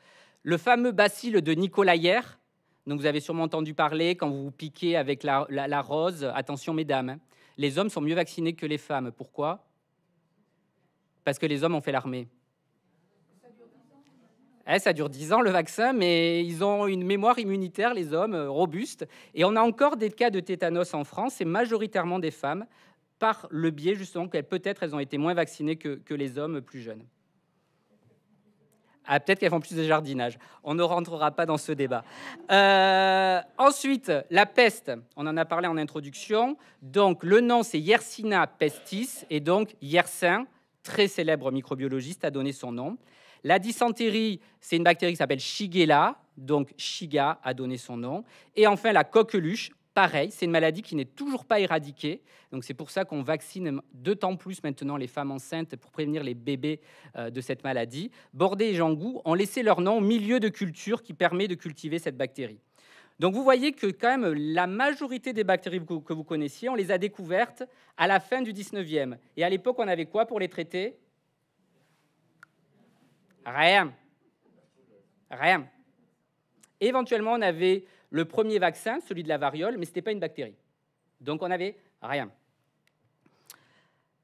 Le fameux bacille de Nicolaïère, donc vous avez sûrement entendu parler quand vous vous piquez avec la, rose. Attention mesdames, hein. les hommes sont mieux vaccinés que les femmes. Pourquoi Parce que les hommes ont fait l'armée. Eh, ça dure 10 ans le vaccin, mais ils ont une mémoire immunitaire, les hommes, euh, robuste. Et on a encore des cas de tétanos en France, et majoritairement des femmes, par le biais justement qu'elles peut-être elles ont été moins vaccinées que les hommes plus jeunes. Ah, peut-être qu'elles font plus de jardinage. On ne rentrera pas dans ce débat. Euh, ensuite, la peste. On en a parlé en introduction. Donc, le nom, c'est Yersina pestis. Et donc, Yersin, très célèbre microbiologiste, a donné son nom. La dysenterie, c'est une bactérie qui s'appelle Shigella. Donc, Shiga a donné son nom. Et enfin, la coqueluche. Pareil, c'est une maladie qui n'est toujours pas éradiquée. Donc c'est pour ça qu'on vaccine d'autant plus maintenant les femmes enceintes pour prévenir les bébés euh, de cette maladie. Bordet et Jangou ont laissé leur nom au milieu de culture qui permet de cultiver cette bactérie. Donc vous voyez que quand même la majorité des bactéries que vous connaissiez, on les a découvertes à la fin du 19e. Et à l'époque, on avait quoi pour les traiter Rien. Rien. Éventuellement, on avait le premier vaccin, celui de la variole, mais ce n'était pas une bactérie. Donc on n'avait rien.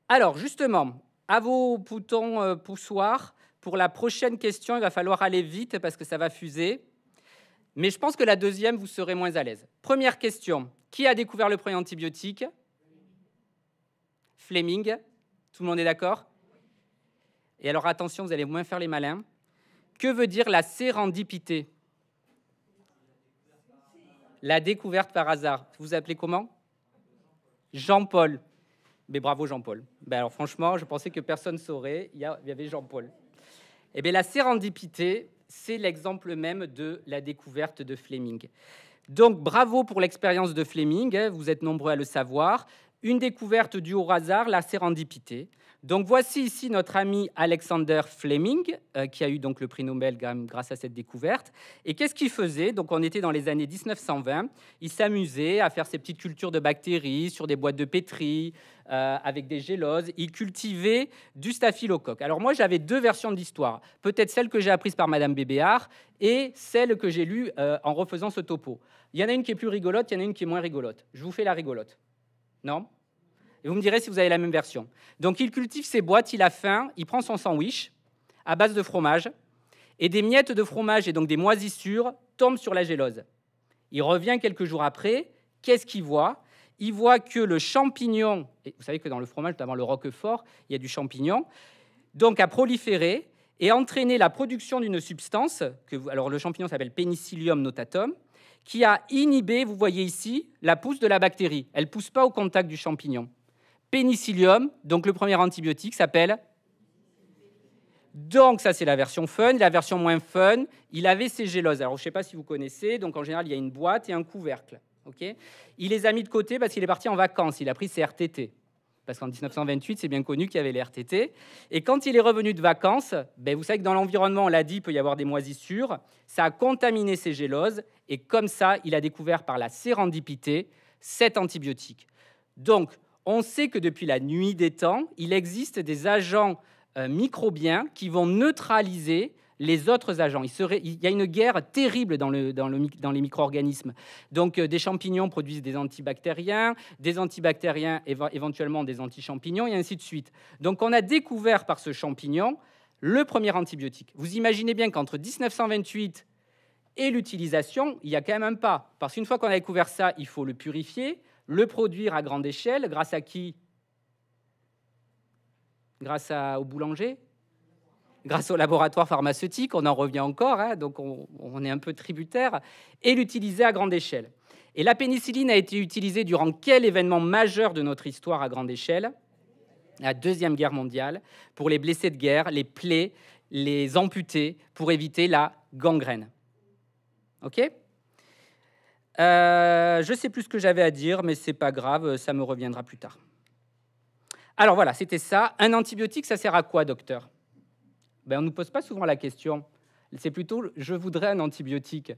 Alors justement, à vos boutons euh, poussoirs, pour la prochaine question, il va falloir aller vite parce que ça va fuser. Mais je pense que la deuxième, vous serez moins à l'aise. Première question, qui a découvert le premier antibiotique Fleming. Tout le monde est d'accord Et alors attention, vous allez moins faire les malins. Que veut dire la sérendipité la découverte par hasard. Vous vous appelez comment Jean-Paul. Mais bravo Jean-Paul. Ben alors franchement, je pensais que personne saurait. Il y, avait Jean-Paul. Eh bien la sérendipité, c'est l'exemple même de la découverte de Fleming. Donc bravo pour l'expérience de Fleming. Hein, vous êtes nombreux à le savoir. Une découverte due au hasard, la sérendipité. Donc voici ici notre ami Alexander Fleming, euh, qui a eu donc le prix Nobel grâce à cette découverte. Et qu'est-ce qu'il faisait Donc on était dans les années 1920. Il s'amusait à faire ses petites cultures de bactéries sur des boîtes de pétri, euh, avec des géloses. Il cultivait du staphylocoque. Alors moi j'avais deux versions de l'histoire. Peut-être celle que j'ai apprise par Madame Bébéard et celle que j'ai lue euh, en refaisant ce topo. Il y en a une qui est plus rigolote, il y en a une qui est moins rigolote. Je vous fais la rigolote. Non vous me direz si vous avez la même version. Donc il cultive ses boîtes, il a faim, il prend son sandwich à base de fromage, et des miettes de fromage et donc des moisissures tombent sur la gélose. Il revient quelques jours après, qu'est-ce qu'il voit Il voit que le champignon, et vous savez que dans le fromage, notamment le roquefort, il y a du champignon, donc a proliféré et entraîné la production d'une substance, que, alors le champignon s'appelle Penicillium notatum, qui a inhibé, vous voyez ici, la pousse de la bactérie. Elle ne pousse pas au contact du champignon pénicillium, donc le premier antibiotique, s'appelle. Donc ça, c'est la version fun. La version moins fun, il avait ces géloses. Alors, je ne sais pas si vous connaissez. Donc, en général, il y a une boîte et un couvercle. Okay il les a mis de côté parce qu'il est parti en vacances. Il a pris ses RTT. Parce qu'en 1928, c'est bien connu qu'il y avait les RTT. Et quand il est revenu de vacances, ben, vous savez que dans l'environnement, on l'a dit, il peut y avoir des moisissures. Ça a contaminé ses géloses. Et comme ça, il a découvert par la sérendipité cet antibiotique. Donc, on sait que depuis la nuit des temps, il existe des agents euh, microbiens qui vont neutraliser les autres agents. Il, y a une guerre terrible dans, les micro-organismes. Donc, euh, des champignons produisent des antibactériens, des antibactériens éventuellement des antichampignons, et ainsi de suite. Donc, on a découvert par ce champignon le premier antibiotique. Vous imaginez bien qu'entre 1928 et l'utilisation, il y a quand même un pas. Parce qu'une fois qu'on a découvert ça, il faut le purifier, le produire à grande échelle, grâce à qui Grâce au boulanger Grâce au laboratoire pharmaceutique, on en revient encore, hein, donc on, on est un peu tributaire, et l'utiliser à grande échelle. Et la pénicilline a été utilisée durant quel événement majeur de notre histoire à grande échelle La Deuxième Guerre mondiale, pour les blessés de guerre, les plaies, les amputés, pour éviter la gangrène. OK euh, je sais plus ce que j'avais à dire, mais c'est pas grave, euh, ça me reviendra plus tard. Alors voilà, c'était ça. Un antibiotique, ça sert à quoi, docteur ben, On ne nous pose pas souvent la question. C'est plutôt je voudrais un antibiotique.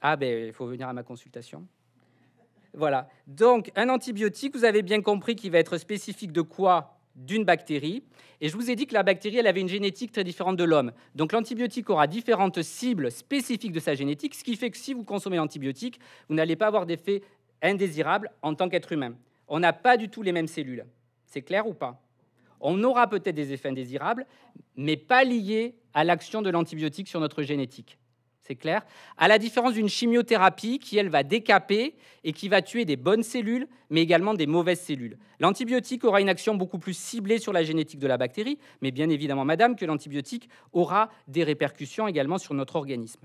Ah ben il faut venir à ma consultation. Voilà. Donc un antibiotique, vous avez bien compris qu'il va être spécifique de quoi d'une bactérie. Et je vous ai dit que la bactérie, elle avait une génétique très différente de l'homme. Donc l'antibiotique aura différentes cibles spécifiques de sa génétique, ce qui fait que si vous consommez l'antibiotique, vous n'allez pas avoir d'effet indésirables en tant qu'être humain. On n'a pas du tout les mêmes cellules. C'est clair ou pas On aura peut-être des effets indésirables, mais pas liés à l'action de l'antibiotique sur notre génétique clair. À la différence d'une chimiothérapie qui, elle, va décaper et qui va tuer des bonnes cellules, mais également des mauvaises cellules. L'antibiotique aura une action beaucoup plus ciblée sur la génétique de la bactérie, mais bien évidemment, madame, que l'antibiotique aura des répercussions également sur notre organisme.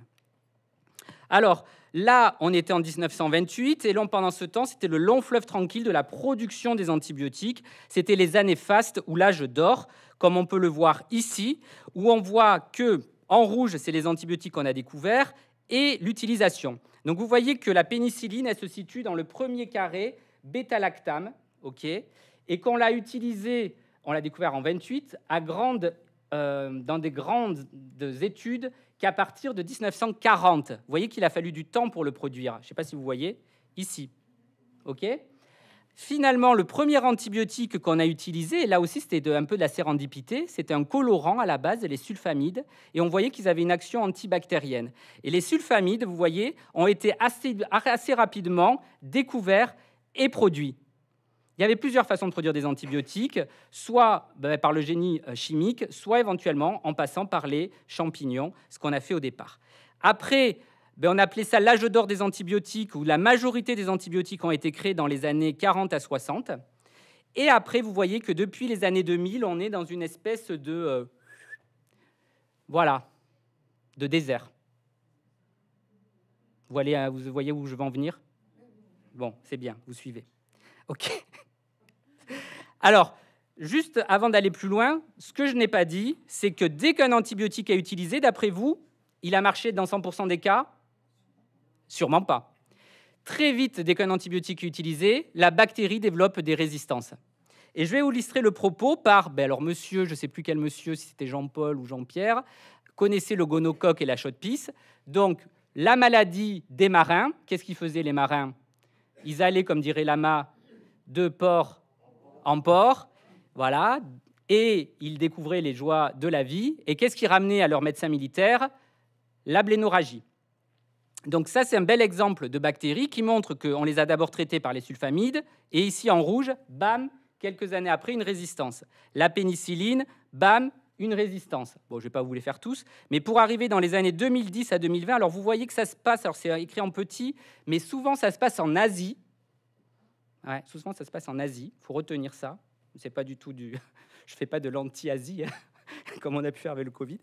Alors, là, on était en 1928, et pendant ce temps, c'était le long fleuve tranquille de la production des antibiotiques. C'était les années fastes ou l'âge d'or, comme on peut le voir ici, où on voit que en rouge, c'est les antibiotiques qu'on a découverts et l'utilisation. Donc vous voyez que la pénicilline, elle se situe dans le premier carré, bêta-lactame, Et qu'on l'a utilisée, on l'a découvert en 28, euh, dans des grandes études qu'à partir de 1940. Vous voyez qu'il a fallu du temps pour le produire. Je ne sais pas si vous voyez, ici, ok Finalement, le premier antibiotique qu'on a utilisé, là aussi c'était un peu de la sérendipité, c'était un colorant à la base, les sulfamides, et on voyait qu'ils avaient une action antibactérienne. Et les sulfamides, vous voyez, ont été assez, rapidement découverts et produits. Il y avait plusieurs façons de produire des antibiotiques, soit ben, par le génie euh, chimique, soit éventuellement en passant par les champignons, ce qu'on a fait au départ. Après ben, on appelait ça l'âge d'or des antibiotiques, où la majorité des antibiotiques ont été créés dans les années 40 à 60. Et après, vous voyez que depuis les années 2000, on est dans une espèce de... Euh, voilà, de désert. Vous hein, vous voyez où je veux en venir Bon, c'est bien, vous suivez. OK. Alors, juste avant d'aller plus loin, ce que je n'ai pas dit, c'est que dès qu'un antibiotique est utilisé, d'après vous, il a marché dans 100% des cas Sûrement pas. Très vite, dès qu'un antibiotique est utilisé, la bactérie développe des résistances. Et je vais vous illustrer le propos par, ben alors monsieur, je ne sais plus quel monsieur, si c'était Jean-Paul ou Jean-Pierre, connaissait le gonocoque et la chaude-pisse. Donc, la maladie des marins, qu'est-ce qu'ils faisaient les marins Ils allaient, comme dirait Lama, de port en port, voilà, et ils découvraient les joies de la vie. Et qu'est-ce qu'ils ramenaient à leur médecin militaire La blénorragie. Donc ça, c'est un bel exemple de bactéries qui montre qu'on les a d'abord traitées par les sulfamides, et ici en rouge, bam, quelques années après, une résistance. La pénicilline, bam, une résistance. Bon, je ne vais pas vous les faire tous, mais pour arriver dans les années 2010 à 2020, alors vous voyez que ça se passe, alors c'est écrit en petit, mais souvent ça se passe en Asie. Ouais, souvent ça se passe en Asie, il faut retenir ça. C'est pas du tout du... <laughs> Je fais pas de l'anti-Asie, hein, <laughs> comme on a pu faire avec le Covid.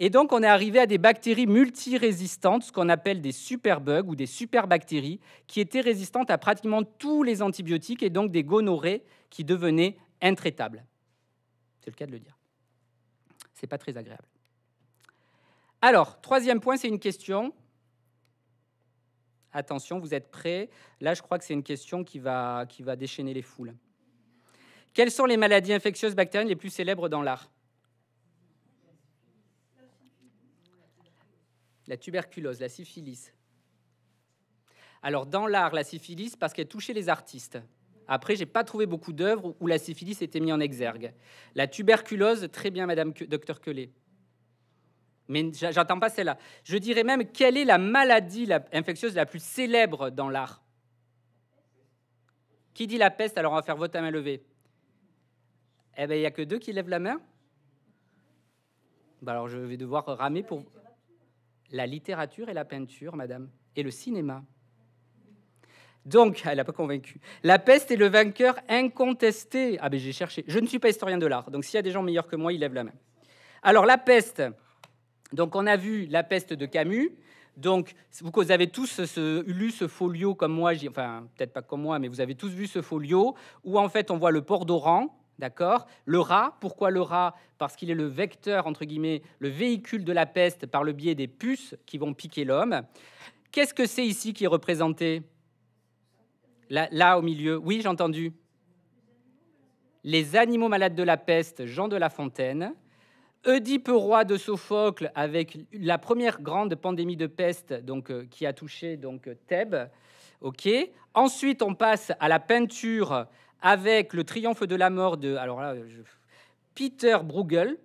Et donc, on est arrivé à des bactéries multirésistantes, ce qu'on appelle des superbugs ou des superbactéries, qui étaient résistantes à pratiquement tous les antibiotiques et donc des gonorrhées qui devenaient intraitables. C'est le cas de le dire. Ce n'est pas très agréable. Alors, troisième point, c'est une question. Attention, vous êtes prêts Là, je crois que c'est une question qui va, qui va déchaîner les foules. Quelles sont les maladies infectieuses bactériennes les plus célèbres dans l'art la tuberculose, la syphilis. Alors dans l'art, la syphilis, parce qu'elle touchait les artistes. Après, j'ai pas trouvé beaucoup d'œuvres où la syphilis était mise en exergue. La tuberculose, très bien, Madame Docteur Quelet. Mais j'attends pas celle-là. Je dirais même quelle est la maladie infectieuse la plus célèbre dans l'art. Qui dit la peste Alors on va faire vote à main levée. Eh bien, il n'y a que deux qui lèvent la main. Bah, alors je vais devoir ramer pour la littérature et la peinture, madame, et le cinéma. Donc, <laughs> elle n'a pas convaincu. La peste est le vainqueur incontesté. Ah ben j'ai cherché. Je ne suis pas historien de l'art, donc s'il y a des gens meilleurs que moi, ils lèvent la main. Alors la peste. Donc on a vu la peste de Camus. Donc vous avez tous lu ce folio comme moi, enfin peut-être pas comme moi, mais vous avez tous vu ce folio où en fait on voit le port d'Oran D'accord Le rat, pourquoi le rat Parce qu'il est le vecteur, entre guillemets, le véhicule de la peste par le biais des puces qui vont piquer l'homme. Qu'est-ce que c'est ici qui est représenté là, au milieu. Oui, j'ai entendu. Les animaux malades de la peste, Jean de La Fontaine. Oedipe roi de Sophocle avec la première grande pandémie de peste donc, euh, qui a touché donc euh, Thèbes. OK. Ensuite, on passe à la peinture avec le triomphe de la mort de alors là, Peter Bruegel,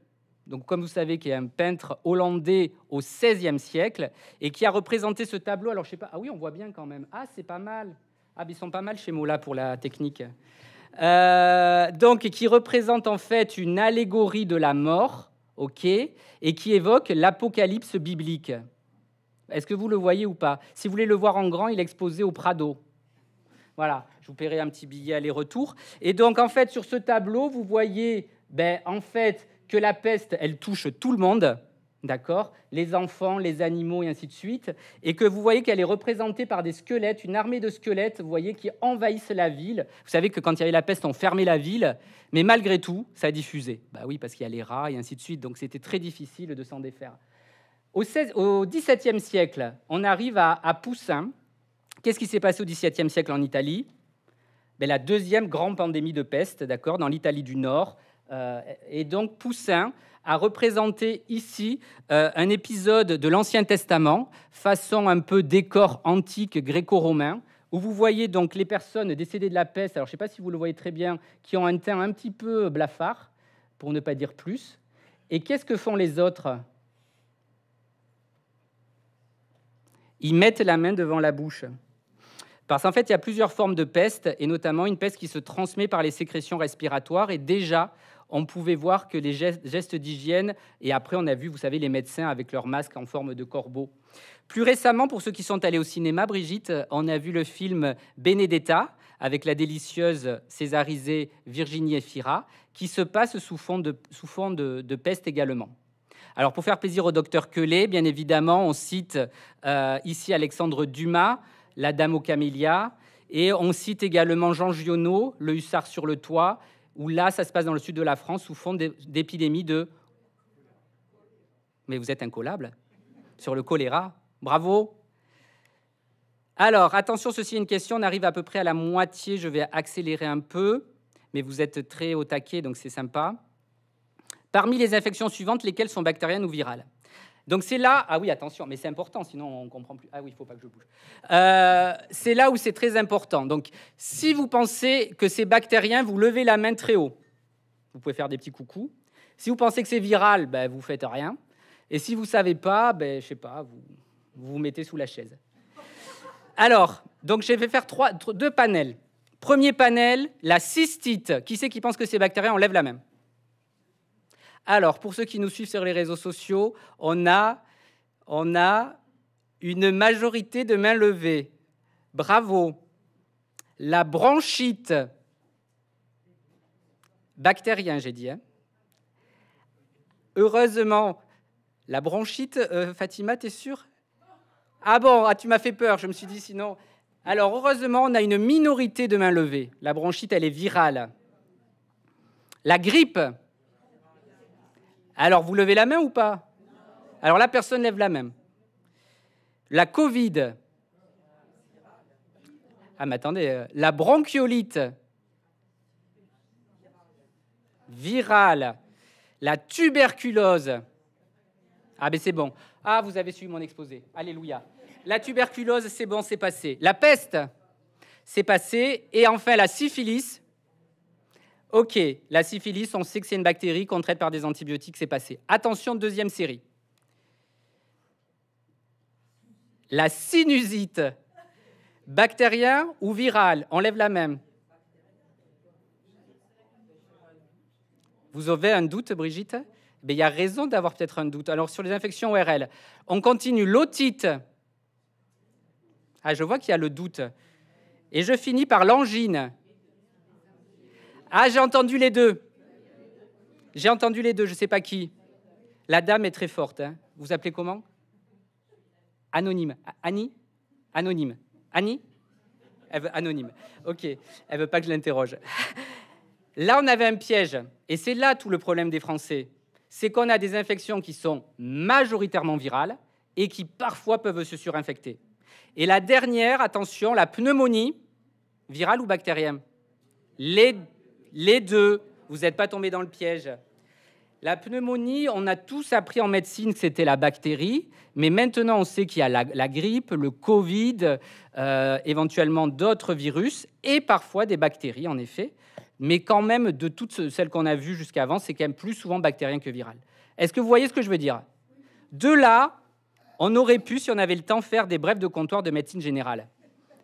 donc comme vous savez, qui est un peintre hollandais au XVIe siècle et qui a représenté ce tableau. Alors je sais pas, ah oui, on voit bien quand même. Ah, c'est pas mal. Ah, ils sont pas mal chez Mola pour la technique. Euh, donc, qui représente en fait une allégorie de la mort, ok, et qui évoque l'apocalypse biblique. Est-ce que vous le voyez ou pas Si vous voulez le voir en grand, il est exposé au Prado. Voilà, je vous paierai un petit billet aller-retour. Et donc, en fait, sur ce tableau, vous voyez, ben, en fait, que la peste, elle touche tout le monde, d'accord Les enfants, les animaux, et ainsi de suite. Et que vous voyez qu'elle est représentée par des squelettes, une armée de squelettes, vous voyez, qui envahissent la ville. Vous savez que quand il y avait la peste, on fermait la ville, mais malgré tout, ça a diffusé. Bah oui, parce qu'il y a les rats, et ainsi de suite. Donc, c'était très difficile de s'en défaire. Au, XVIIe siècle, on arrive à Poussin, Qu'est-ce qui s'est passé au XVIIe siècle en Italie ben, La deuxième grande pandémie de peste, d'accord, dans l'Italie du Nord. Euh, et donc Poussin a représenté ici euh, un épisode de l'Ancien Testament, façon un peu décor antique gréco-romain, où vous voyez donc les personnes décédées de la peste, alors je ne sais pas si vous le voyez très bien, qui ont un teint un petit peu blafard, pour ne pas dire plus. Et qu'est-ce que font les autres Ils mettent la main devant la bouche. Parce qu'en fait, il y a plusieurs formes de peste, et notamment une peste qui se transmet par les sécrétions respiratoires. Et déjà, on pouvait voir que les gestes d'hygiène, et après on a vu, vous savez, les médecins avec leurs masques en forme de corbeau. Plus récemment, pour ceux qui sont allés au cinéma, Brigitte, on a vu le film Benedetta avec la délicieuse césarisée Virginie Efira, qui se passe sous fond de, sous fond de peste également. Alors pour faire plaisir au docteur Quelet, bien évidemment, on cite euh, ici Alexandre Dumas, la Dame aux camélias, et on cite également Jean Giono, le hussard sur le toit, où là, ça se passe dans le sud de la France, sous fond d'épidémie de... Mais vous êtes incollable sur le choléra. Bravo. Alors, attention, ceci est une question, on arrive à peu près à la moitié, je vais accélérer un peu, mais vous êtes très au taquet, donc c'est sympa parmi les infections suivantes, lesquelles sont bactériennes ou virales. Donc c'est là, ah oui, attention, mais c'est important, sinon on ne comprend plus. Ah oui, il ne faut pas que je bouge. Euh, c'est là où c'est très important. Donc si vous pensez que c'est bactérien, vous levez la main très haut. Vous pouvez faire des petits coucous. Si vous pensez que c'est viral, ben, vous faites rien. Et si vous ne savez pas, ben, je sais pas, vous, vous mettez sous la chaise. Alors, donc j'ai fait faire deux panels. Premier panel, la cystite. Qui c'est qui pense que c'est bactérien On lève la main. Alors, pour ceux qui nous suivent sur les réseaux sociaux, on a, a une majorité de mains levées. Bravo. La bronchite. Bactérien, j'ai dit. Hein. Heureusement, la bronchite, euh, Fatima, t'es sûre Ah bon, ah, tu m'as fait peur, je me suis dit sinon. Alors, heureusement, on a une minorité de mains levées. La bronchite, elle est virale. La grippe, alors, vous levez la main ou pas Alors la personne lève la main. La Covid. Ah, mais attendez, euh, la bronchiolite virale, la tuberculose. Ah, mais c'est bon. Ah, vous avez suivi mon exposé. Alléluia. La tuberculose, c'est bon, c'est passé. La peste, c'est passé. Et enfin, la syphilis, Ok, la syphilis, on sait que c'est une bactérie qu'on traite par des antibiotiques, c'est passé. Attention, deuxième série. La sinusite, bactérien ou viral, enlève la même. Vous avez un doute, Brigitte Mais ben, il y a raison d'avoir peut-être un doute. Alors, sur les infections ORL, on continue. L'otite. Ah, je vois qu'il y a le doute. Et je finis par l'angine. Ah, j'ai entendu les deux. J'ai entendu les deux, je ne sais pas qui. La dame est très forte. Hein. Vous, appelez comment Anonyme. Annie Anonyme. Annie anonyme. Ok, elle veut pas que je l'interroge. <laughs> Là, on avait un piège, et c'est là tout le problème des Français. C'est qu'on a des infections qui sont majoritairement virales et qui parfois peuvent se surinfecter. Et la dernière, attention, la pneumonie, virale ou bactérienne Les les deux. Vous n'êtes pas tombé dans le piège. La pneumonie, on a tous appris en médecine que c'était la bactérie, mais maintenant on sait qu'il y a la, grippe, le Covid, euh, éventuellement d'autres virus et parfois des bactéries en effet. Mais quand même, de toutes celles qu'on a vues jusqu'avant, c'est quand même plus souvent bactérien que viral. Est-ce que vous voyez ce que je veux dire De là, on aurait pu, si on avait le temps, faire des brèves de comptoir de médecine générale.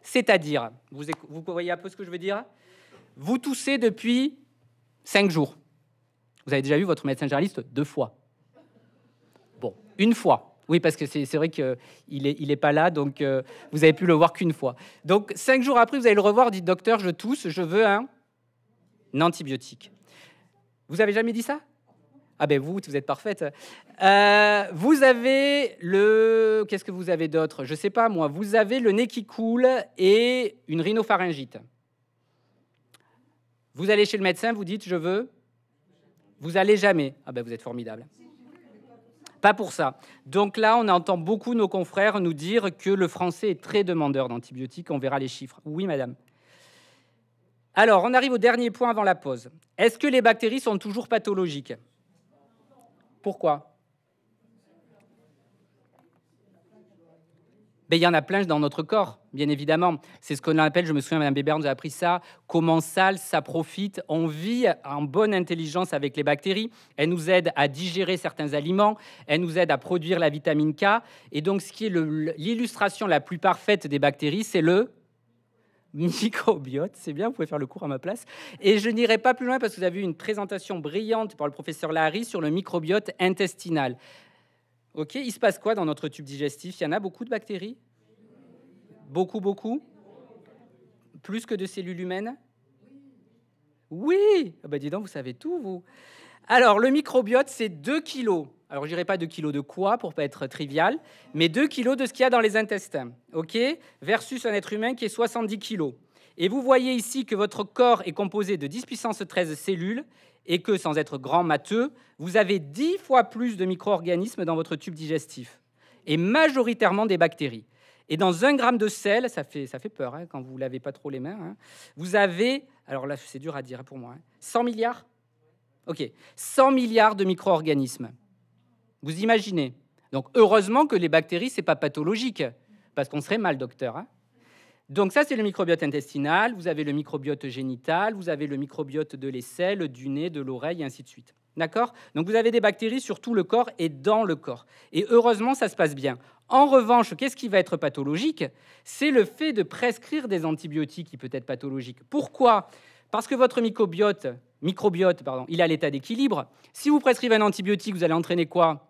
C'est-à-dire, vous voyez un peu ce que je veux dire vous toussez depuis cinq jours. Vous avez déjà vu votre médecin généraliste deux fois. Bon, une fois. Oui, parce que c'est vrai qu'il n'est il est pas là, donc euh, vous avez pu le voir qu'une fois. Donc, cinq jours après, vous allez le revoir, dites Docteur, je tousse, je veux un, antibiotique. Vous avez jamais dit ça Ah, ben vous, vous êtes parfaite. Euh, vous avez le. Qu'est-ce que vous avez d'autre Je sais pas, moi. Vous avez le nez qui coule et une rhinopharyngite. Vous allez chez le médecin, vous dites je veux. Vous allez jamais. Ah ben vous êtes formidable. Pas pour ça. Donc là, on entend beaucoup nos confrères nous dire que le français est très demandeur d'antibiotiques. On verra les chiffres. Oui, madame. Alors, on arrive au dernier point avant la pause. Est-ce que les bactéries sont toujours pathologiques Pourquoi il y en a plein dans notre corps, bien évidemment. C'est ce qu'on appelle, je me souviens, Mme Bébert nous a appris ça, comment ça profite. On vit en bonne intelligence avec les bactéries. Elles nous aident à digérer certains aliments. Elles nous aident à produire la vitamine K. Et donc, ce qui est l'illustration la plus parfaite des bactéries, c'est le microbiote, c'est bien, vous pouvez faire le cours à ma place. Et je n'irai pas plus loin parce que vous avez eu une présentation brillante par le professeur Larry sur le microbiote intestinal. Ok, il se passe quoi dans notre tube digestif Il y en a beaucoup de bactéries Beaucoup, beaucoup Plus que de cellules humaines Oui ah bah, Dis donc, vous savez tout, vous. Alors, le microbiote, c'est 2 kg. Alors, je dirais pas 2 kilos de quoi, pour pas être trivial, mais 2 kilos de ce qu'il y a dans les intestins, ok Versus un être humain qui est 70 kg. Et vous voyez ici que votre corps est composé de 10 puissance 13 cellules et que, sans être grand matheux, vous avez dix fois plus de micro-organismes dans votre tube digestif, et majoritairement des bactéries. Et dans un gramme de sel, ça fait, ça fait peur hein, quand vous ne lavez pas trop les mains, hein, vous avez, alors là c'est dur à dire pour moi, 100 hein, milliards Ok, 100 milliards de micro-organismes. Vous imaginez Donc heureusement que les bactéries, ce n'est pas pathologique, parce qu'on serait mal docteur. Donc ça, c'est le microbiote intestinal, vous avez le microbiote génital, vous avez le microbiote de l'aisselle, du nez, de l'oreille, et ainsi de suite. D'accord Donc vous avez des bactéries sur tout le corps et dans le corps. Et heureusement, ça se passe bien. En revanche, qu'est-ce qui va être pathologique C'est le fait de prescrire des antibiotiques qui peut être pathologique. Pourquoi Parce que votre microbiote, microbiote pardon, il a l'état d'équilibre. Si vous prescrivez un antibiotique, vous allez entraîner quoi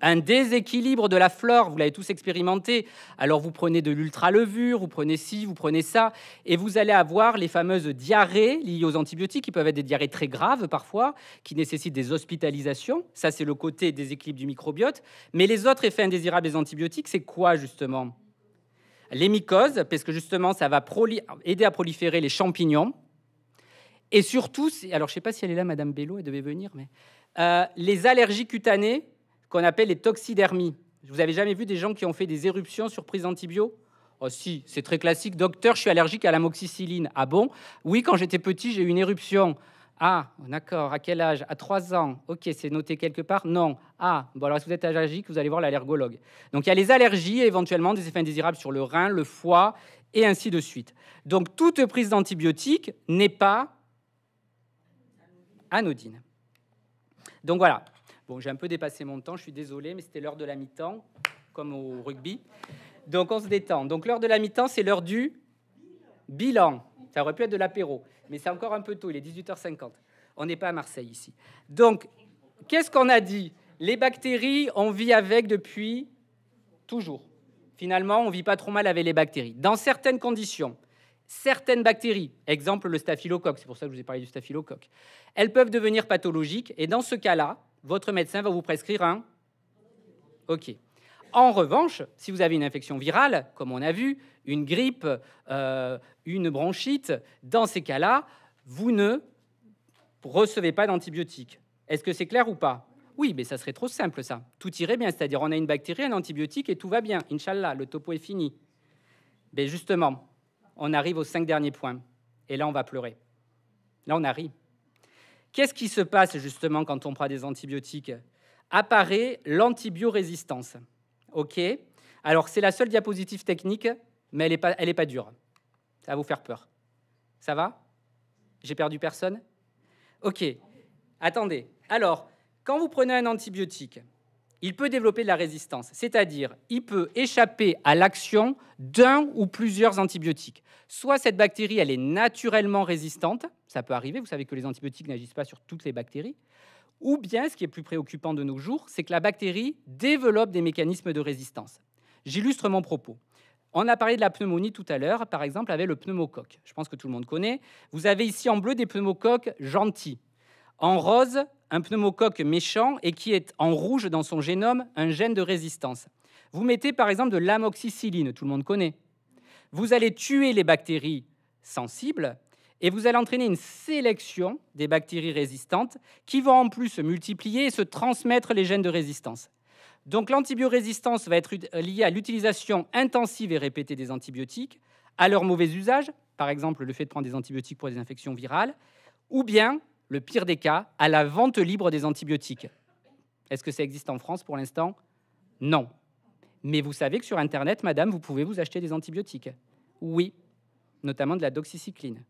un déséquilibre de la flore. Vous l'avez tous expérimenté. Alors vous prenez de l'ultra-levure, vous prenez ci, vous prenez ça, et vous allez avoir les fameuses diarrhées liées aux antibiotiques, qui peuvent être des diarrhées très graves parfois, qui nécessitent des hospitalisations. Ça, c'est le côté déséquilibre du microbiote. Mais les autres effets indésirables des antibiotiques, c'est quoi justement Les mycoses, parce que justement, ça va aider à proliférer les champignons. Et surtout, alors je ne sais pas si elle est là, Madame Bello, elle devait venir, mais euh, les allergies cutanées qu'on appelle les toxidermies. Vous avez jamais vu des gens qui ont fait des éruptions sur prise d'antibio Oh si, c'est très classique. Docteur, je suis allergique à l'amoxicilline. Ah bon Oui, quand j'étais petit, j'ai eu une éruption. Ah, d'accord. À quel âge À 3 ans. Ok, c'est noté quelque part Non. Ah, bon alors si vous êtes allergique, vous allez voir l'allergologue. Donc il y a les allergies éventuellement des effets indésirables sur le rein, le foie et ainsi de suite. Donc toute prise d'antibiotiques n'est pas anodine. Donc voilà, Bon, j'ai un peu dépassé mon temps, je suis désolé, mais c'était l'heure de la mi-temps, comme au rugby. Donc on se détend. Donc l'heure de la mi-temps, c'est l'heure du bilan. Ça aurait pu être de l'apéro, mais c'est encore un peu tôt, il est 18h50. On n'est pas à Marseille ici. Donc, qu'est-ce qu'on a dit Les bactéries, on vit avec depuis toujours. Finalement, on vit pas trop mal avec les bactéries. Dans certaines conditions, certaines bactéries, exemple le staphylocoque, c'est pour ça que je vous ai parlé du staphylocoque, elles peuvent devenir pathologiques. Et dans ce cas-là, votre médecin va vous prescrire un OK. En revanche, si vous avez une infection virale, comme on a vu, une grippe, euh, une bronchite, dans ces cas-là, vous ne recevez pas d'antibiotiques. Est-ce que c'est clair ou pas Oui, mais ça serait trop simple ça. Tout irait bien, c'est-à-dire on a une bactérie, un antibiotique et tout va bien. Inch'Allah, le topo est fini. Mais justement, on arrive aux cinq derniers points. Et là, on va pleurer. Là, on arrive. Qu'est-ce qui se passe justement quand on prend des antibiotiques Apparaît l'antibiorésistance. OK Alors, c'est la seule diapositive technique, mais elle n'est pas, pas dure. Ça va vous faire peur. Ça va J'ai perdu personne OK. Attendez. Alors, quand vous prenez un antibiotique, il peut développer de la résistance, c'est-à-dire il peut échapper à l'action d'un ou plusieurs antibiotiques. Soit cette bactérie, elle est naturellement résistante, ça peut arriver, vous savez que les antibiotiques n'agissent pas sur toutes les bactéries, ou bien, ce qui est plus préoccupant de nos jours, c'est que la bactérie développe des mécanismes de résistance. J'illustre mon propos. On a parlé de la pneumonie tout à l'heure, par exemple, avec le pneumocoque. Je pense que tout le monde connaît. Vous avez ici en bleu des pneumocoques gentils, en rose un pneumocoque méchant et qui est en rouge dans son génome un gène de résistance. Vous mettez par exemple de l'amoxicilline, tout le monde connaît. Vous allez tuer les bactéries sensibles et vous allez entraîner une sélection des bactéries résistantes qui vont en plus se multiplier et se transmettre les gènes de résistance. Donc l'antibiorésistance va être liée à l'utilisation intensive et répétée des antibiotiques, à leur mauvais usage, par exemple le fait de prendre des antibiotiques pour des infections virales, ou bien le pire des cas, à la vente libre des antibiotiques. Est-ce que ça existe en France pour l'instant Non. Mais vous savez que sur Internet, madame, vous pouvez vous acheter des antibiotiques. Oui, notamment de la doxycycline.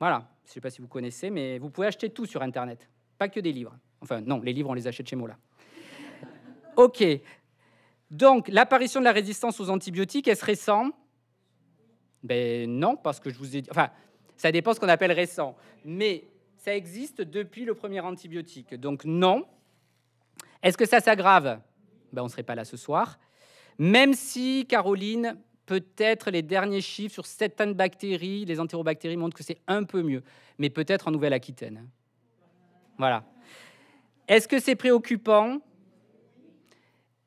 Voilà, je ne sais pas si vous connaissez, mais vous pouvez acheter tout sur Internet, pas que des livres. Enfin, non, les livres, on les achète chez Mola. <laughs> OK. Donc, l'apparition de la résistance aux antibiotiques, est-ce récent Ben non, parce que je vous ai dit... Enfin, ça dépend ce qu'on appelle récent. Mais ça existe depuis le premier antibiotique. Donc non. Est-ce que ça s'aggrave ben, On ne serait pas là ce soir. Même si, Caroline, peut-être les derniers chiffres sur certaines bactéries, les entérobactéries montrent que c'est un peu mieux, mais peut-être en Nouvelle-Aquitaine. Voilà. Est-ce que c'est préoccupant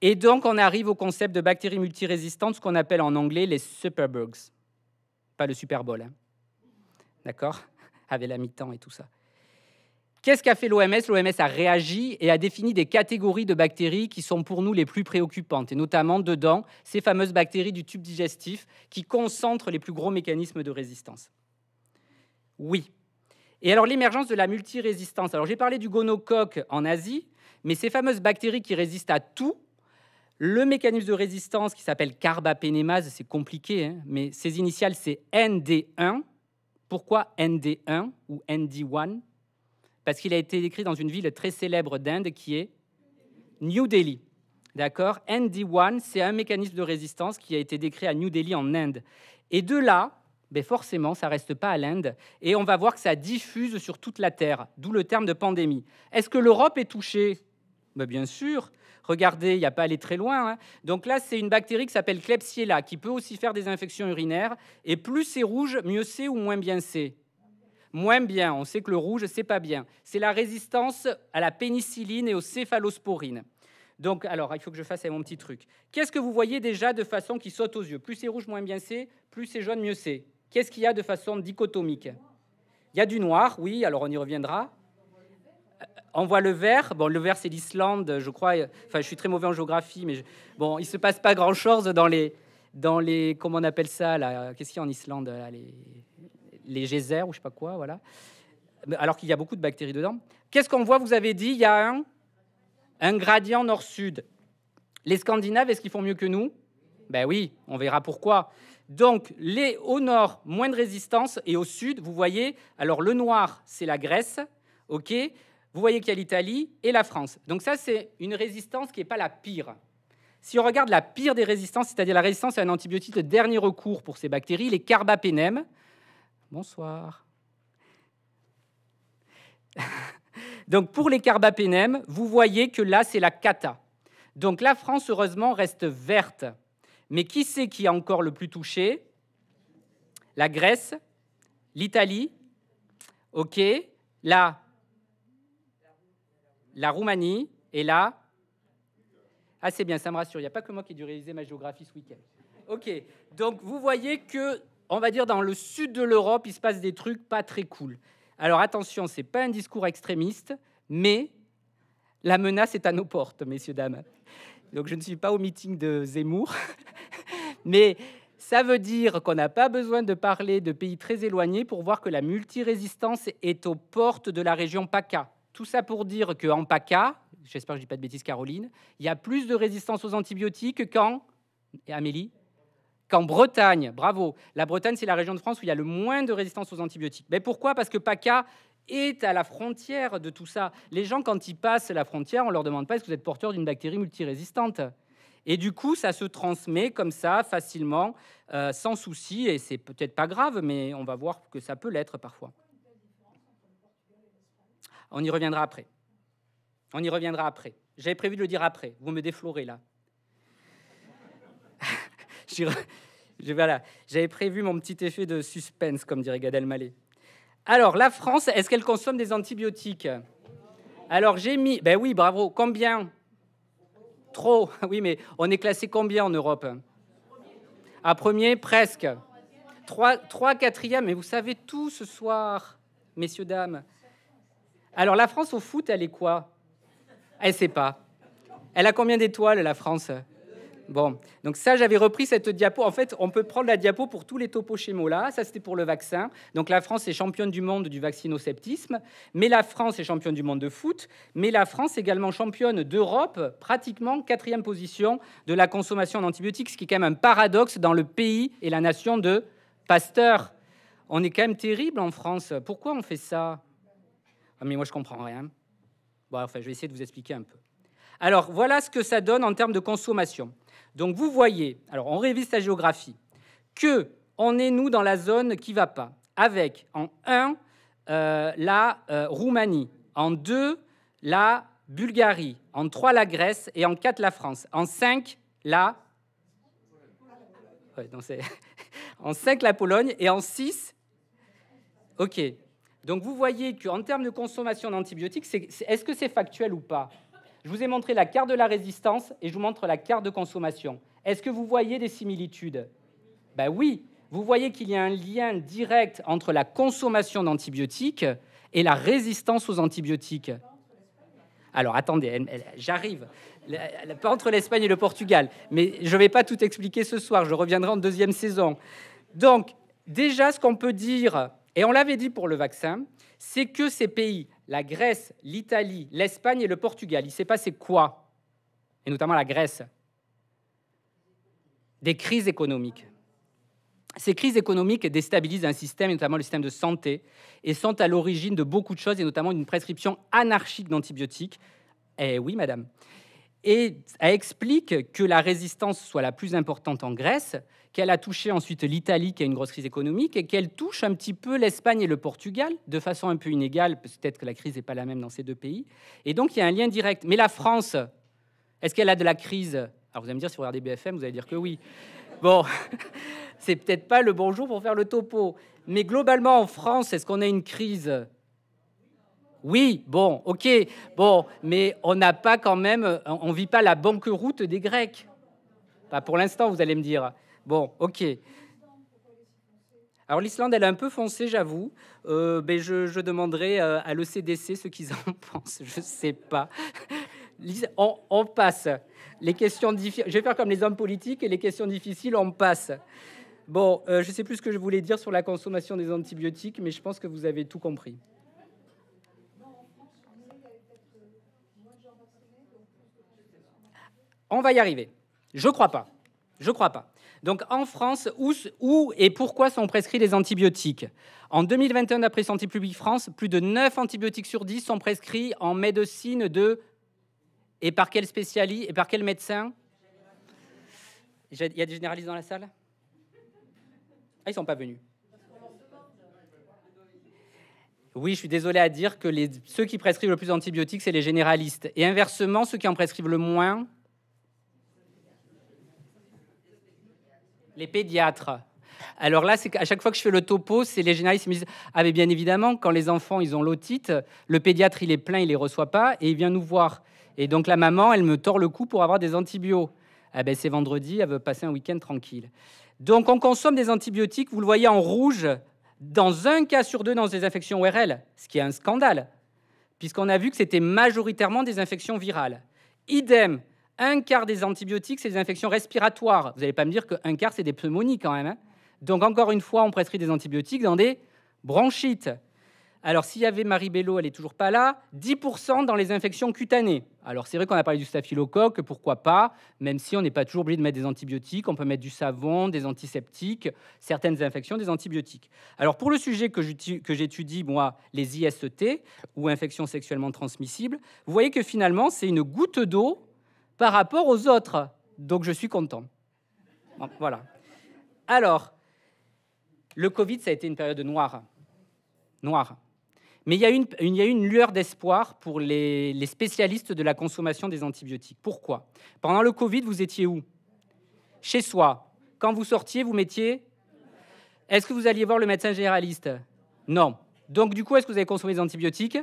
Et donc, on arrive au concept de bactéries multirésistantes, ce qu'on appelle en anglais les superbugs. Pas le Super Bowl. Hein d'accord Avec la mi-temps et tout ça. Qu'est-ce qu'a fait l'OMS L'OMS a réagi et a défini des catégories de bactéries qui sont pour nous les plus préoccupantes, et notamment dedans ces fameuses bactéries du tube digestif qui concentrent les plus gros mécanismes de résistance. Oui. Et alors l'émergence de la multirésistance. Alors j'ai parlé du gonocoque en Asie, mais ces fameuses bactéries qui résistent à tout, le mécanisme de résistance qui s'appelle carbapénémase, c'est compliqué, hein, mais ses initiales c'est ND1, pourquoi ND1 ou ND1 Parce qu'il a été décrit dans une ville très célèbre d'Inde qui est New Delhi. D'accord ND1, c'est un mécanisme de résistance qui a été décrit à New Delhi en Inde. Et de là, ben forcément, ça reste pas à l'Inde. Et on va voir que ça diffuse sur toute la Terre, d'où le terme de pandémie. Est-ce que l'Europe est touchée ben Bien sûr. Regardez, il n'y a pas à aller très loin. Hein. Donc là, c'est une bactérie qui s'appelle Klebsiella, qui peut aussi faire des infections urinaires. Et plus c'est rouge, mieux c'est ou moins bien c'est moins bien. On sait que le rouge, c'est pas bien. C'est la résistance à la pénicilline et aux céphalosporines. Donc, alors, il faut que je fasse mon petit truc. Qu'est-ce que vous voyez déjà de façon qui saute aux yeux Plus c'est rouge, moins bien c'est. Plus c'est jaune, mieux c'est. Qu'est-ce qu'il y a de façon dichotomique Il y a du noir, oui, alors on y reviendra. On voit le vert. Bon, le vert, c'est l'Islande, je crois. Enfin, je suis très mauvais en géographie, mais bon, il se passe pas grand-chose dans les, dans les, comment on appelle ça là Qu'est-ce qu'il y a en Islande les... geysers ou je sais pas quoi, voilà. Alors qu'il y a beaucoup de bactéries dedans. Qu'est-ce qu'on voit Vous avez dit, il y a un, gradient nord-sud. Les Scandinaves, est-ce qu'ils font mieux que nous Ben oui, on verra pourquoi. Donc, les au nord, moins de résistance, et au sud, vous voyez, alors le noir, c'est la Grèce, ok vous voyez qu'il y a l'Italie et la France. Donc ça, c'est une résistance qui n'est pas la pire. Si on regarde la pire des résistances, c'est-à-dire la résistance à un antibiotique de dernier recours pour ces bactéries, les carbapénèmes. Bonsoir. <laughs> Donc pour les carbapénèmes, vous voyez que là, c'est la cata. Donc la France, heureusement, reste verte. Mais qui c'est qui a encore le plus touché La Grèce, l'Italie, OK, la la Roumanie est là. Ah, c'est bien, ça me rassure. Il n'y a pas que moi qui ai dû réaliser ma géographie ce week-end. OK. Donc, vous voyez que, on va dire, dans le sud de l'Europe, il se passe des trucs pas très cool. Alors, attention, ce n'est pas un discours extrémiste, mais la menace est à nos portes, messieurs, dames. Donc, je ne suis pas au meeting de Zemmour, <laughs> mais ça veut dire qu'on n'a pas besoin de parler de pays très éloignés pour voir que la multirésistance est aux portes de la région PACA tout ça pour dire qu'en PACA, j'espère que je ne dis pas de bêtises, Caroline, il y a plus de résistance aux antibiotiques qu'en. Amélie Qu'en Bretagne, bravo. La Bretagne, c'est la région de France où il y a le moins de résistance aux antibiotiques. Mais pourquoi Parce que PACA est à la frontière de tout ça. Les gens, quand ils passent la frontière, on leur demande pas si ce que vous êtes porteur d'une bactérie multirésistante. Et du coup, ça se transmet comme ça, facilement, euh, sans souci, et c'est peut-être pas grave, mais on va voir que ça peut l'être parfois. On y reviendra après. On y reviendra après. J'avais prévu de le dire après. Vous me déflorez là. <laughs> je, voilà. J'avais prévu mon petit effet de suspense, comme dirait Gad Elmaleh. Alors, la France, est-ce qu'elle consomme des antibiotiques Alors, j'ai mis... Ben oui, bravo. Combien Trop. <laughs> Oui, mais on est classé combien en Europe À premier, presque. Trois, trois quatrièmes. Mais vous savez tout ce soir, messieurs, dames. Alors la France au foot, elle est quoi Elle sait pas. Elle a combien d'étoiles la France Bon, donc ça, j'avais repris cette diapo. En fait, on peut prendre la diapo pour tous les topos là. Ça, c'était pour le vaccin. Donc la France est championne du monde du septisme. mais la France est championne du monde de foot, mais la France est également championne d'Europe, pratiquement quatrième position de la consommation d'antibiotiques, ce qui est quand même un paradoxe dans le pays et la nation de Pasteur. On est quand même terrible en France. Pourquoi on fait ça ah, mais moi, je comprends rien. Bon, enfin, je vais essayer de vous expliquer un peu. Alors, voilà ce que ça donne en termes de consommation. Donc, vous voyez, alors on révise la géographie, que on est, nous, dans la zone qui va pas, avec en 1 euh, la euh, Roumanie, en 2 la Bulgarie, en 3 la Grèce et en 4 la France, en 5 la. <laughs> en 5 la Pologne et en 6. Ok, donc vous voyez qu'en termes de consommation d'antibiotiques, est-ce que c'est factuel ou pas Je vous ai montré la carte de la résistance et je vous montre la carte de consommation. Est-ce que vous voyez des similitudes Ben oui, vous voyez qu'il y a un lien direct entre la consommation d'antibiotiques et la résistance aux antibiotiques. Alors attendez, j'arrive. Pas entre l'Espagne et le Portugal, mais je ne vais pas tout expliquer ce soir, je reviendrai en deuxième saison. Donc déjà, ce qu'on peut dire et on l'avait dit pour le vaccin, c'est que ces pays, la Grèce, l'Italie, l'Espagne et le Portugal, il s'est passé quoi Et notamment la Grèce. Des crises économiques. Ces crises économiques déstabilisent un système, et notamment le système de santé, et sont à l'origine de beaucoup de choses, et notamment d'une prescription anarchique d'antibiotiques. Eh oui, madame et explique que la résistance soit la plus importante en Grèce, qu'elle a touché ensuite l'Italie qui a une grosse crise économique et qu'elle touche un petit peu l'Espagne et le Portugal de façon un peu inégale, peut-être que la crise n'est pas la même dans ces deux pays. Et donc il y a un lien direct. Mais la France, est-ce qu'elle a de la crise Alors vous allez me dire si vous regardez BFM, vous allez dire que oui. Bon, <laughs> c'est peut-être pas le bon jour pour faire le topo. Mais globalement en France, est-ce qu'on a une crise oui, bon, ok, bon, mais on n'a pas quand même, on vit pas la banqueroute des Grecs. Pas pour l'instant, vous allez me dire. Bon, ok. Alors l'Islande, elle est un peu foncée, j'avoue. Euh, ben, je, demanderai euh, à l'OCDC ce qu'ils en <laughs> pensent. Je sais pas. On, passe. Les questions difficiles. Je vais faire comme les hommes politiques et les questions difficiles, on passe. Bon, euh, je sais plus ce que je voulais dire sur la consommation des antibiotiques, mais je pense que vous avez tout compris. On va y arriver. Je crois pas. Je crois pas. Donc en France, où, et pourquoi sont prescrits les antibiotiques En 2021, d'après Santé publique France, plus de 9 antibiotiques sur 10 sont prescrits en médecine de... Et par quel spécialiste Et par quel médecin Il y a des généralistes dans la salle ah, ils sont pas venus. Oui, je suis désolé à dire que ceux qui prescrivent le plus d'antibiotiques, c'est les généralistes. Et inversement, ceux qui en prescrivent le moins, Les pédiatres. Alors là, c'est à chaque fois que je fais le topo, c'est les généralistes me disent ah, mais bien évidemment, quand les enfants ils ont l'otite, le pédiatre il est plein, il les reçoit pas et il vient nous voir. Et donc la maman, elle me tord le cou pour avoir des antibiotiques. Ah ben c'est vendredi, elle veut passer un week-end tranquille. Donc on consomme des antibiotiques, vous le voyez en rouge, dans un cas sur deux dans des infections ORL, ce qui est un scandale, puisqu'on a vu que c'était majoritairement des infections virales. Idem un quart des antibiotiques, c'est des infections respiratoires. Vous n'allez pas me dire qu'un quart, c'est des pneumonies quand même. Hein. Donc, encore une fois, on prescrit des antibiotiques dans des bronchites. Alors, s'il y avait Marie Bello, elle n'est toujours pas là, 10% dans les infections cutanées. Alors, c'est vrai qu'on a parlé du staphylocoque, pourquoi pas, même si on n'est pas toujours obligé de mettre des antibiotiques, on peut mettre du savon, des antiseptiques, certaines infections, des antibiotiques. Alors, pour le sujet que j'étudie, moi, les IST, ou infections sexuellement transmissibles, vous voyez que finalement, c'est une goutte d'eau par rapport aux autres. Donc je suis content. voilà. Alors, le Covid, ça a été une période noire. Noire. Mais il y a une, une, lueur d'espoir pour les, spécialistes de la consommation des antibiotiques. Pourquoi Pendant le Covid, vous étiez où Chez soi. Quand vous sortiez, vous mettiez Est-ce que vous alliez voir le médecin généraliste Non. Donc du coup, est-ce que vous avez consommé des antibiotiques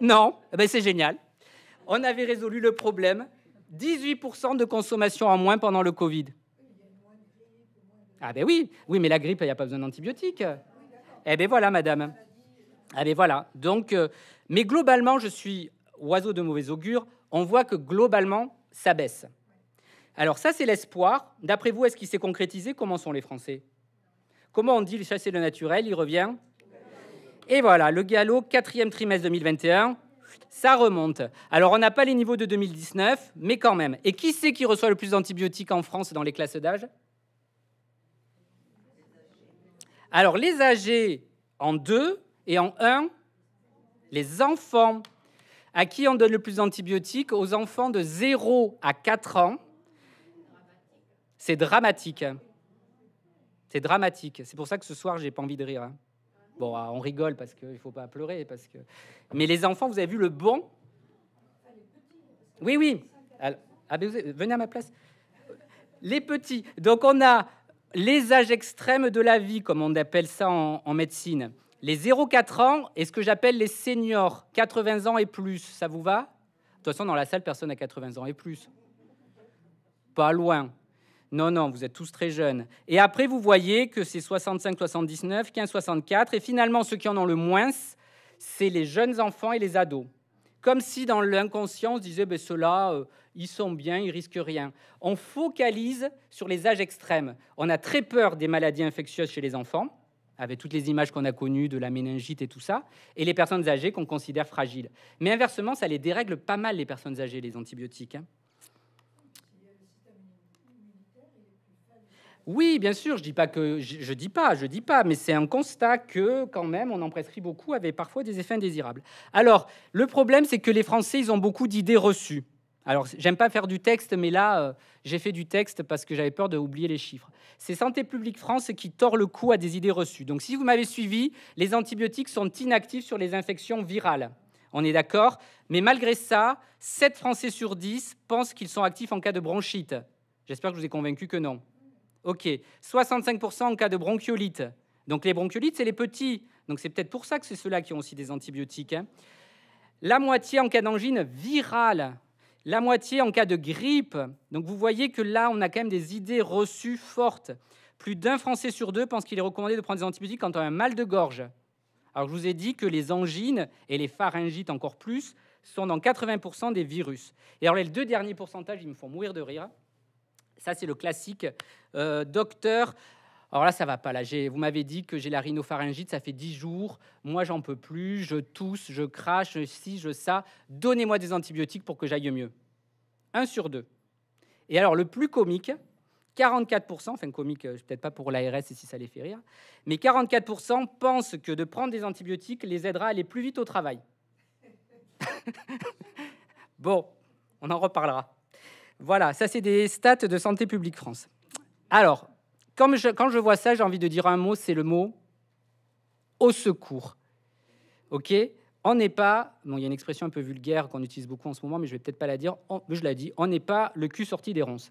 Non. Eh ben, C'est génial. On avait résolu le problème 18% de consommation en moins pendant le Covid. Ah ben oui, oui, mais la grippe, il n'y a pas besoin d'antibiotiques. Eh ben voilà, madame. Eh ben voilà. Donc, euh, mais globalement, je suis oiseau de mauvais augure. On voit que globalement, ça baisse. Alors ça, c'est l'espoir. D'après vous, est-ce qu'il s'est concrétisé Comment sont les Français Comment on dit le chasser le naturel Il revient. Et voilà, le galop, quatrième trimestre 2021, ça remonte. Alors, on n'a pas les niveaux de 2019, mais quand même. Et qui c'est qui reçoit le plus d'antibiotiques en France dans les classes d'âge Alors, les âgés en 2 et en 1, les enfants. À qui on donne le plus d'antibiotiques Aux enfants de 0 à 4 ans. C'est dramatique. C'est dramatique. C'est pour ça que ce soir, j'ai pas envie de rire. Hein. Bon, ah, on rigole parce qu'il ne faut pas pleurer. Parce que... Mais les enfants, vous avez vu le bon Oui, oui. Ah, venez à ma place. Les petits. Donc on a les âges extrêmes de la vie, comme on appelle ça en, médecine. Les 0,4 ans et ce que j'appelle les seniors, 80 ans et plus. Ça vous va De toute façon, dans la salle, personne n'a 80 ans et plus. Pas loin. Non, non, vous êtes tous très jeunes. Et après, vous voyez que c'est 65, 79, 15, 64. Et finalement, ceux qui en ont le moins, c'est les jeunes enfants et les ados. Comme si dans l'inconscient, on se disait, ben, ceux-là, euh, ils sont bien, ils risquent rien. On focalise sur les âges extrêmes. On a très peur des maladies infectieuses chez les enfants avec toutes les images qu'on a connues de la méningite et tout ça, et les personnes âgées qu'on considère fragiles. Mais inversement, ça les dérègle pas mal, les personnes âgées, les antibiotiques. Hein. Oui, bien sûr, je dis pas que je, dis pas, je dis pas, mais c'est un constat que quand même on en prescrit beaucoup avait parfois des effets indésirables. Alors, le problème c'est que les Français, ils ont beaucoup d'idées reçues. Alors, j'aime pas faire du texte, mais là, euh, j'ai fait du texte parce que j'avais peur d'oublier les chiffres. C'est Santé publique France qui tord le cou à des idées reçues. Donc, si vous m'avez suivi, les antibiotiques sont inactifs sur les infections virales. On est d'accord Mais malgré ça, 7 Français sur 10 pensent qu'ils sont actifs en cas de bronchite. J'espère que je vous ai convaincu que non. Ok. 65% en cas de bronchiolite. Donc les bronchiolites, c'est les petits. Donc c'est peut-être pour ça que c'est ceux-là qui ont aussi des antibiotiques. Hein. La moitié en cas d'angine virale. La moitié en cas de grippe. Donc vous voyez que là, on a quand même des idées reçues fortes. Plus d'un Français sur deux pense qu'il est recommandé de prendre des antibiotiques quand on a un mal de gorge. Alors je vous ai dit que les angines et les pharyngites encore plus sont dans 80% des virus. Et alors les deux derniers pourcentages, ils me font mourir de rire. Ça, c'est le classique. Euh, docteur, alors là, ça va pas. Là, vous m'avez dit que j'ai la rhinopharyngite, ça fait dix jours. Moi, j'en peux plus. Je tousse, je crache, je si, je ça. Donnez-moi des antibiotiques pour que j'aille mieux. Un sur deux. Et alors, le plus comique, 44%, enfin comique, euh, peut-être pas pour l'ARS et si ça les fait rire, mais 44% pensent que de prendre des antibiotiques les aidera à aller plus vite au travail. <laughs> bon, on en reparlera. Voilà, ça c'est des stats de Santé publique France. Alors, quand je vois ça, j'ai envie de dire un mot, c'est le mot au secours. OK On n'est pas, bon, il y a une expression un peu vulgaire qu'on utilise beaucoup en ce moment, mais je vais peut-être pas la dire, mais je la dis, on n'est pas le cul sorti des ronces.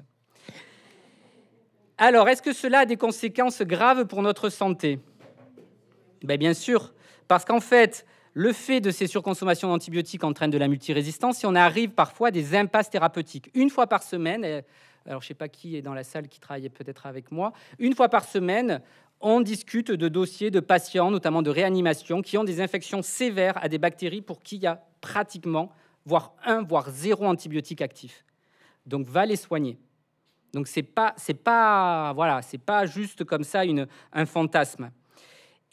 Alors, est-ce que cela a des conséquences graves pour notre santé ben, Bien sûr, parce qu'en fait, le fait de ces surconsommations d'antibiotiques entraîne de la multirésistance et on arrive parfois à des impasses thérapeutiques. Une fois par semaine, eh, alors je ne sais pas qui est dans la salle qui travaille peut-être avec moi, une fois par semaine, on discute de dossiers de patients, notamment de réanimation, qui ont des infections sévères à des bactéries pour qui il y a pratiquement, voire un, voire zéro antibiotique actif. Donc va les soigner. Donc c'est pas, pas, voilà, pas juste comme ça un fantasme.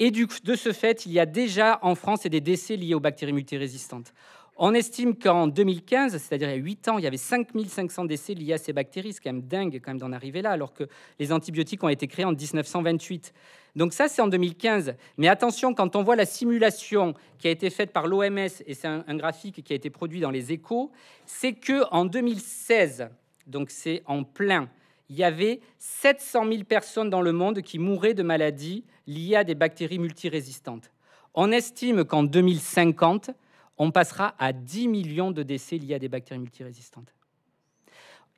Et de ce fait, il y a déjà en France des décès liés aux bactéries multirésistantes. On estime qu'en 2015, c'est-à-dire il y a 8 ans, il y avait 5500 décès liés à ces bactéries. C'est quand même dingue même d'en arriver là, alors que les antibiotiques ont été créés en 1928. Donc ça, c'est en 2015. Mais attention, quand on voit la simulation qui a été faite par l'OMS, et c'est un, graphique qui a été produit dans les échos, c'est que en 2016, donc c'est en plein, il y avait 700 000 personnes dans le monde qui mouraient de maladies liées à des bactéries multirésistantes. On estime qu'en 2050, on passera à 10 millions de décès liés à des bactéries multirésistantes.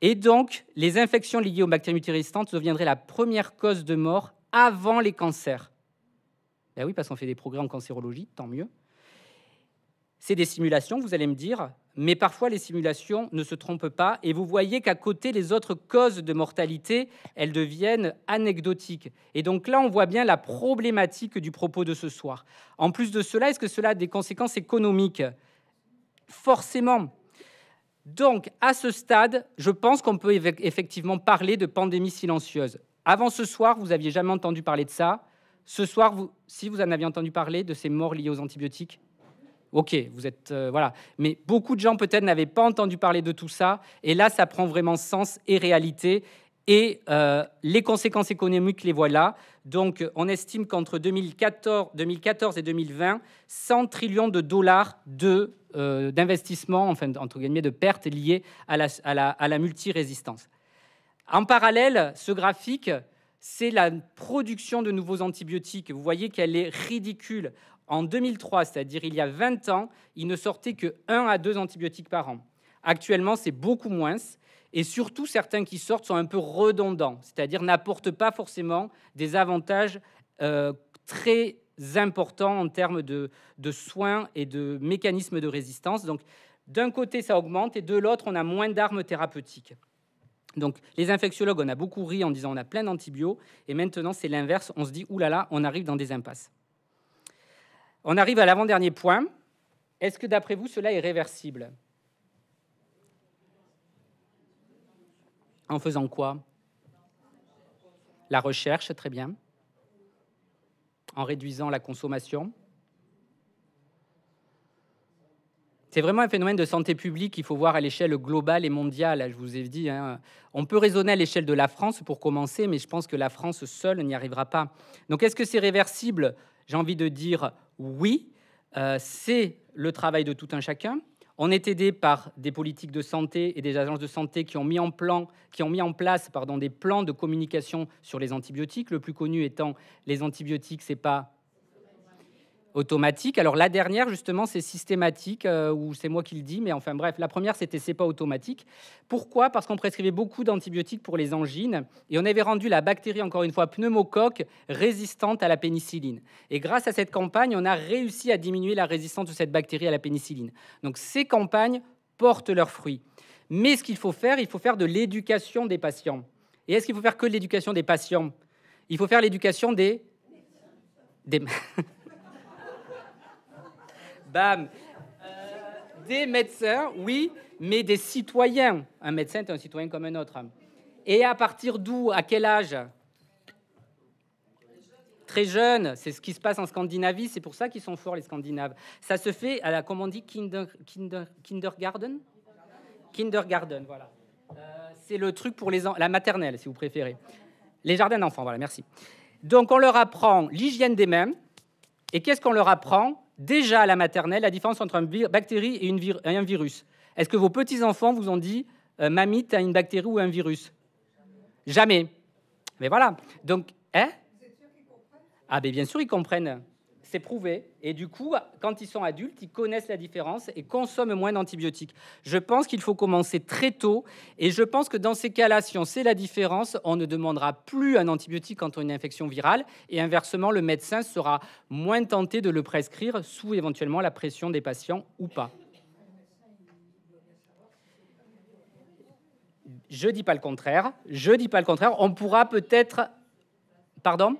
Et donc, les infections liées aux bactéries multirésistantes deviendraient la première cause de mort avant les cancers. Ben oui, parce qu'on fait des progrès en cancérologie, tant mieux. C'est des simulations, vous allez me dire, mais parfois les simulations ne se trompent pas et vous voyez qu'à côté les autres causes de mortalité, elles deviennent anecdotiques. Et donc là, on voit bien la problématique du propos de ce soir. En plus de cela, est-ce que cela a des conséquences économiques Forcément. Donc à ce stade, je pense qu'on peut effectivement parler de pandémie silencieuse. Avant ce soir, vous n'aviez jamais entendu parler de ça. Ce soir, si vous en aviez entendu parler de ces morts liées aux antibiotiques, ok, vous êtes euh, voilà. Mais beaucoup de gens peut-être n'avaient pas entendu parler de tout ça, et là, ça prend vraiment sens et réalité. Et euh, les conséquences économiques, les voilà. Donc, on estime qu'entre 2014, 2014, et 2020, 100 trillions de dollars de euh, d'investissement, enfin, entre guillemets, de pertes liées à la, à la, à la multirésistance. En parallèle, ce graphique, c'est la production de nouveaux antibiotiques. Vous voyez qu'elle est ridicule. En 2003, c'est-à-dire il y a 20 ans, il ne sortait que 1 à deux antibiotiques par an. Actuellement, c'est beaucoup moins. Et surtout, certains qui sortent sont un peu redondants, c'est-à-dire n'apportent pas forcément des avantages euh, très importants en termes de, soins et de mécanismes de résistance. Donc, d'un côté, ça augmente et de l'autre, on a moins d'armes thérapeutiques. Donc, les infectiologues, on a beaucoup ri en disant on a plein d'antibiotiques et maintenant, c'est l'inverse. On se dit, là là, on arrive dans des impasses. On arrive à l'avant-dernier point. Est-ce que d'après vous, cela est réversible En faisant quoi La recherche, très bien. En réduisant la consommation. C'est vraiment un phénomène de santé publique qu'il faut voir à l'échelle globale et mondiale. Je vous ai dit, hein. on peut raisonner à l'échelle de la France pour commencer, mais je pense que la France seule n'y arrivera pas. Donc est-ce que c'est réversible J'ai envie de dire oui, euh, c'est le travail de tout un chacun. On est aidé par des politiques de santé et des agences de santé qui ont mis en, plan, qui ont mis en place pardon, des plans de communication sur les antibiotiques. Le plus connu étant les antibiotiques, c'est pas automatique. Alors la dernière, justement, c'est systématique, euh, ou c'est moi qui le dis, mais enfin bref, la première, c'était c'est pas automatique. Pourquoi Parce qu'on prescrivait beaucoup d'antibiotiques pour les angines, et on avait rendu la bactérie, encore une fois, pneumocoque, résistante à la pénicilline. Et grâce à cette campagne, on a réussi à diminuer la résistance de cette bactérie à la pénicilline. Donc ces campagnes portent leurs fruits. Mais ce qu'il faut faire, il faut faire de l'éducation des patients. Et est-ce qu'il faut faire que de l'éducation des patients Il faut faire l'éducation des... des... Bam. Euh, des médecins, oui, mais des citoyens. Un médecin est un citoyen comme un autre. Hein. Et à partir d'où À quel âge Très jeune, c'est ce qui se passe en Scandinavie, c'est pour ça qu'ils sont forts les Scandinaves. Ça se fait à la, comment on dit, kinder, kindergarten Kindergarten, voilà. Euh, c'est le truc pour les la maternelle, si vous préférez. Les jardins d'enfants, voilà, merci. Donc on leur apprend l'hygiène des mains, et qu'est-ce qu'on leur apprend déjà à la maternelle la différence entre une bactérie et, un virus. Est-ce que vos petits-enfants vous ont dit euh, Mamie, tu une bactérie ou un virus Jamais. Mais voilà. Donc, hein Ah, ben, bien sûr, ils comprennent c'est prouvé. Et du coup, quand ils sont adultes, ils connaissent la différence et consomment moins d'antibiotiques. Je pense qu'il faut commencer très tôt. Et je pense que dans ces cas-là, si on sait la différence, on ne demandera plus un antibiotique quand on a une infection virale. Et inversement, le médecin sera moins tenté de le prescrire sous éventuellement la pression des patients ou pas. Je dis pas le contraire. Je dis pas le contraire. On pourra peut-être. Pardon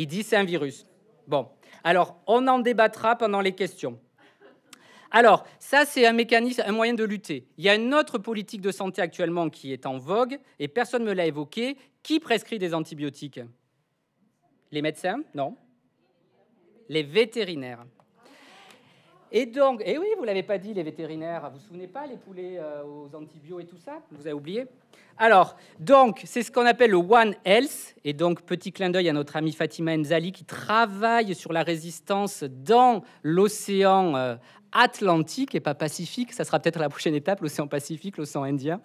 il dit c'est un virus. Bon, alors on en débattra pendant les questions. Alors, ça, c'est un mécanisme, un moyen de lutter. Il y a une autre politique de santé actuellement qui est en vogue, et personne ne me l'a évoqué. Qui prescrit des antibiotiques Les médecins Non. Les vétérinaires. Et donc, et oui, vous l'avez pas dit, les vétérinaires, vous vous souvenez pas, les poulets euh, aux antibiotiques et tout ça Vous avez oublié Alors, donc, c'est ce qu'on appelle le One Health, et donc, petit clin d'œil à notre amie Fatima Enzali qui travaille sur la résistance dans l'océan euh, Atlantique et pas Pacifique. Ça sera peut-être la prochaine étape, l'océan Pacifique, l'océan Indien.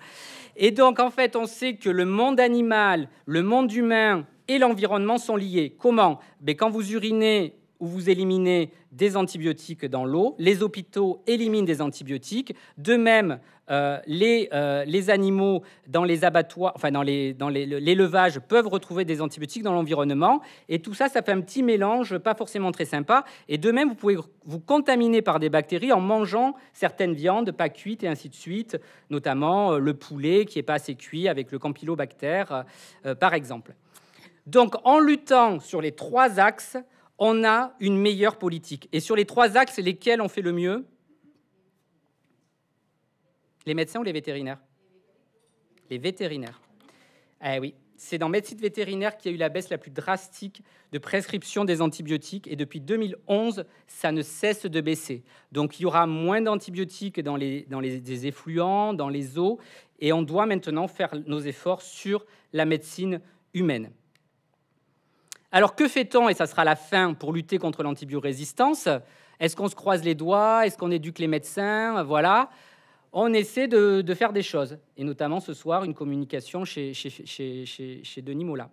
Et donc, en fait, on sait que le monde animal, le monde humain et l'environnement sont liés. Comment mais ben, Quand vous urinez où vous éliminez des antibiotiques dans l'eau, les hôpitaux éliminent des antibiotiques, de même euh, les, euh, les, animaux dans les abattoirs, enfin dans les dans l'élevage peuvent retrouver des antibiotiques dans l'environnement, et tout ça, ça fait un petit mélange pas forcément très sympa, et de même vous pouvez vous contaminer par des bactéries en mangeant certaines viandes pas cuites et ainsi de suite, notamment euh, le poulet qui n'est pas assez cuit avec le campylobactère par exemple. Donc en luttant sur les trois axes, on a une meilleure politique. Et sur les trois axes, lesquels on fait le mieux Les médecins ou les vétérinaires Les vétérinaires. Eh oui, c'est dans médecine vétérinaire qu'il y a eu la baisse la plus drastique de prescription des antibiotiques. Et depuis 2011, ça ne cesse de baisser. Donc il y aura moins d'antibiotiques dans les, dans les effluents, dans les eaux. Et on doit maintenant faire nos efforts sur la médecine humaine. Alors que fait-on, et ça sera la fin, pour lutter contre l'antibiorésistance Est-ce qu'on se croise les doigts Est-ce qu'on éduque les médecins Voilà. On essaie de, faire des choses, et notamment ce soir, une communication chez, chez, chez, chez Denis Mola.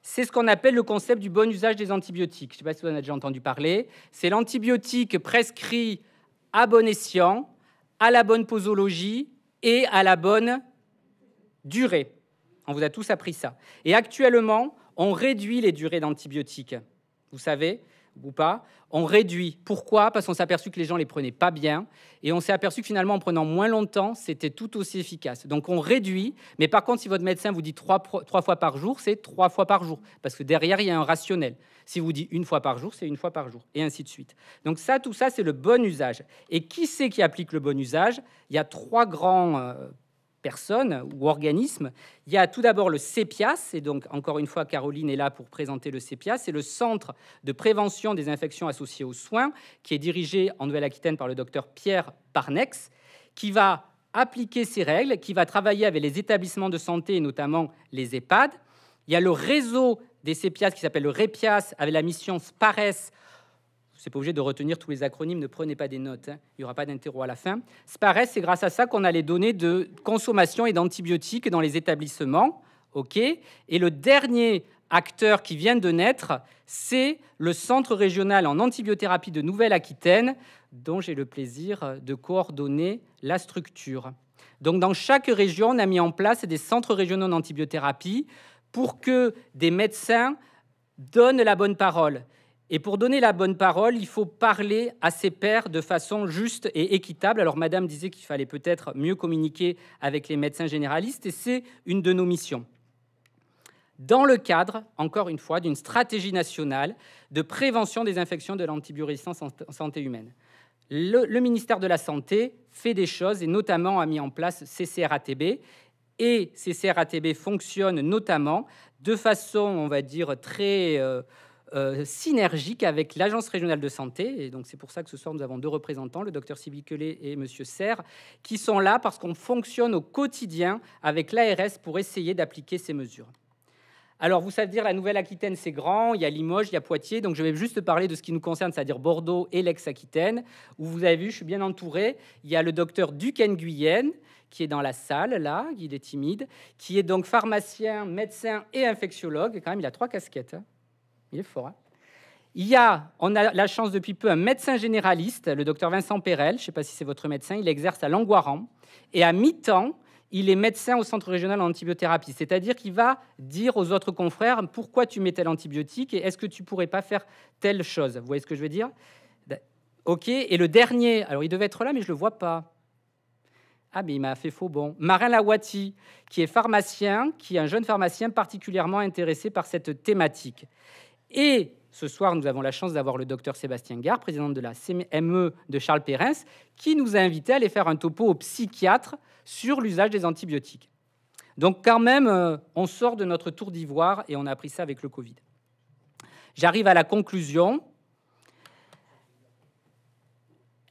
C'est ce qu'on appelle le concept du bon usage des antibiotiques. Je ne sais pas si vous en avez déjà entendu parler. C'est l'antibiotique prescrit à bon escient, à la bonne posologie et à la bonne durée. On vous a tous appris ça. Et actuellement, on réduit les durées d'antibiotiques. Vous savez ou pas, on réduit. Pourquoi Parce qu'on s'est aperçu que les gens les prenaient pas bien et on s'est aperçu que finalement en prenant moins longtemps, c'était tout aussi efficace. Donc on réduit, mais par contre, si votre médecin vous dit trois, fois par jour, c'est trois fois par jour parce que derrière il y a un rationnel. Si vous dit une fois par jour, c'est une fois par jour et ainsi de suite. Donc ça, tout ça, c'est le bon usage. Et qui c'est qui applique le bon usage Il y a trois grands euh, Personne ou organismes. Il y a tout d'abord le CEPIAS, et donc encore une fois Caroline est là pour présenter le CEPIAS, c'est le Centre de prévention des infections associées aux soins, qui est dirigé en Nouvelle-Aquitaine par le docteur Pierre Parnex, qui va appliquer ces règles, qui va travailler avec les établissements de santé, notamment les EHPAD. Il y a le réseau des CEPIAS qui s'appelle le REPIAS, avec la mission SPARES c'est pas obligé de retenir tous les acronymes, ne prenez pas des notes, hein. il n'y aura pas d'interro à la fin. c'est grâce à ça qu'on a les données de consommation et d'antibiotiques dans les établissements. Et le dernier acteur qui vient de naître, c'est le Centre régional en antibiothérapie de Nouvelle-Aquitaine, dont j'ai le plaisir de coordonner la structure. Donc, dans chaque région, on a mis en place des centres régionaux en pour que des médecins donnent la bonne parole. Et pour donner la bonne parole, il faut parler à ses pairs de façon juste et équitable. Alors Madame disait qu'il fallait peut-être mieux communiquer avec les médecins généralistes, et c'est une de nos missions. Dans le cadre, encore une fois, d'une stratégie nationale de prévention des infections de l'antibiorésistance en santé humaine. Le, ministère de la Santé fait des choses et notamment a mis en place CCRATB. Et CCRATB fonctionne notamment de façon, on va dire, très... Euh, euh, synergique avec l'Agence régionale de santé. Et donc, c'est pour ça que ce soir, nous avons deux représentants, le docteur Sibiquelet et monsieur Serre, qui sont là parce qu'on fonctionne au quotidien avec l'ARS pour essayer d'appliquer ces mesures. Alors, vous savez dire, la Nouvelle-Aquitaine, c'est grand, il y a Limoges, il y a Poitiers, donc je vais juste parler de ce qui nous concerne, c'est-à-dire Bordeaux et l'ex-Aquitaine, où vous avez vu, je suis bien entouré, il y a le docteur duquesne Guyenne, qui est dans la salle, là, il est timide, qui est donc pharmacien, médecin et infectiologue, quand même, il a trois casquettes. Hein. Il est fort. Hein. il y a, on a la chance depuis peu, un médecin généraliste, le docteur Vincent Perel, je ne sais pas si c'est votre médecin, il exerce à Languaran. Et à mi-temps, il est médecin au centre régional en antibiothérapie. C'est-à-dire qu'il va dire aux autres confrères pourquoi tu mets tel antibiotique et est-ce que tu pourrais pas faire telle chose. Vous voyez ce que je veux dire Ok, et le dernier, alors il devait être là, mais je le vois pas. Ah, mais il m'a fait faux bon. Marin Lawati, qui est pharmacien, qui est un jeune pharmacien particulièrement intéressé par cette thématique. Et ce soir, nous avons la chance d'avoir le docteur Sébastien Gard, président de la CME de Charles Pérens, qui nous a invités à aller faire un topo au psychiatre sur l'usage des antibiotiques. Donc quand même, euh, on sort de notre tour d'ivoire et on a appris ça avec le Covid. J'arrive à la conclusion.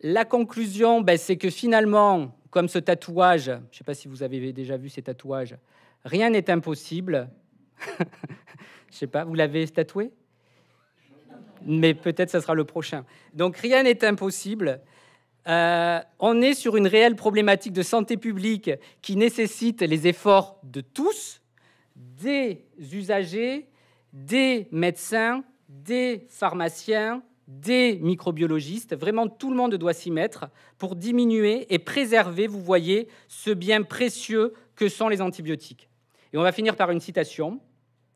La conclusion, ben, c'est que finalement, comme ce tatouage, je ne sais pas si vous avez déjà vu ces tatouages, rien n'est impossible. <laughs> Je ne sais pas, vous l'avez tatoué mais peut-être ce sera le prochain. Donc rien n'est impossible. Euh, on est sur une réelle problématique de santé publique qui nécessite les efforts de tous, des usagers, des médecins, des pharmaciens, des microbiologistes. Vraiment, tout le monde doit s'y mettre pour diminuer et préserver, vous voyez, ce bien précieux que sont les antibiotiques. Et on va finir par une citation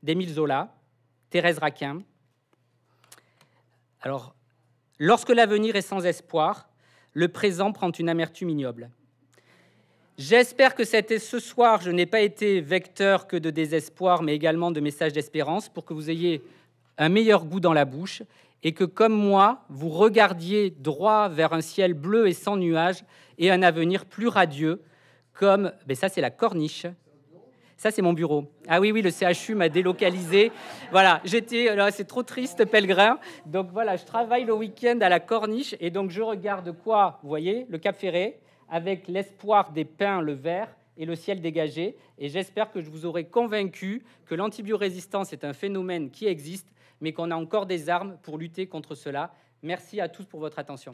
d'Émile Zola, Thérèse Raquin, alors, lorsque l'avenir est sans espoir, le présent prend une amertume ignoble. J'espère que ce soir, je n'ai pas été vecteur que de désespoir, mais également de messages d'espérance pour que vous ayez un meilleur goût dans la bouche et que, comme moi, vous regardiez droit vers un ciel bleu et sans nuages et un avenir plus radieux, comme, mais ben ça c'est la corniche, ça, c'est mon bureau. Ah oui, oui, le CHU m'a délocalisé. Voilà, j'étais. Euh, c'est trop triste, pèlerin. Donc, voilà, je travaille le week-end à la corniche. Et donc, je regarde quoi Vous voyez, le Cap Ferré, avec l'espoir des pins, le vert et le ciel dégagé. Et j'espère que je vous aurai convaincu que l'antibiorésistance est un phénomène qui existe, mais qu'on a encore des armes pour lutter contre cela. Merci à tous pour votre attention.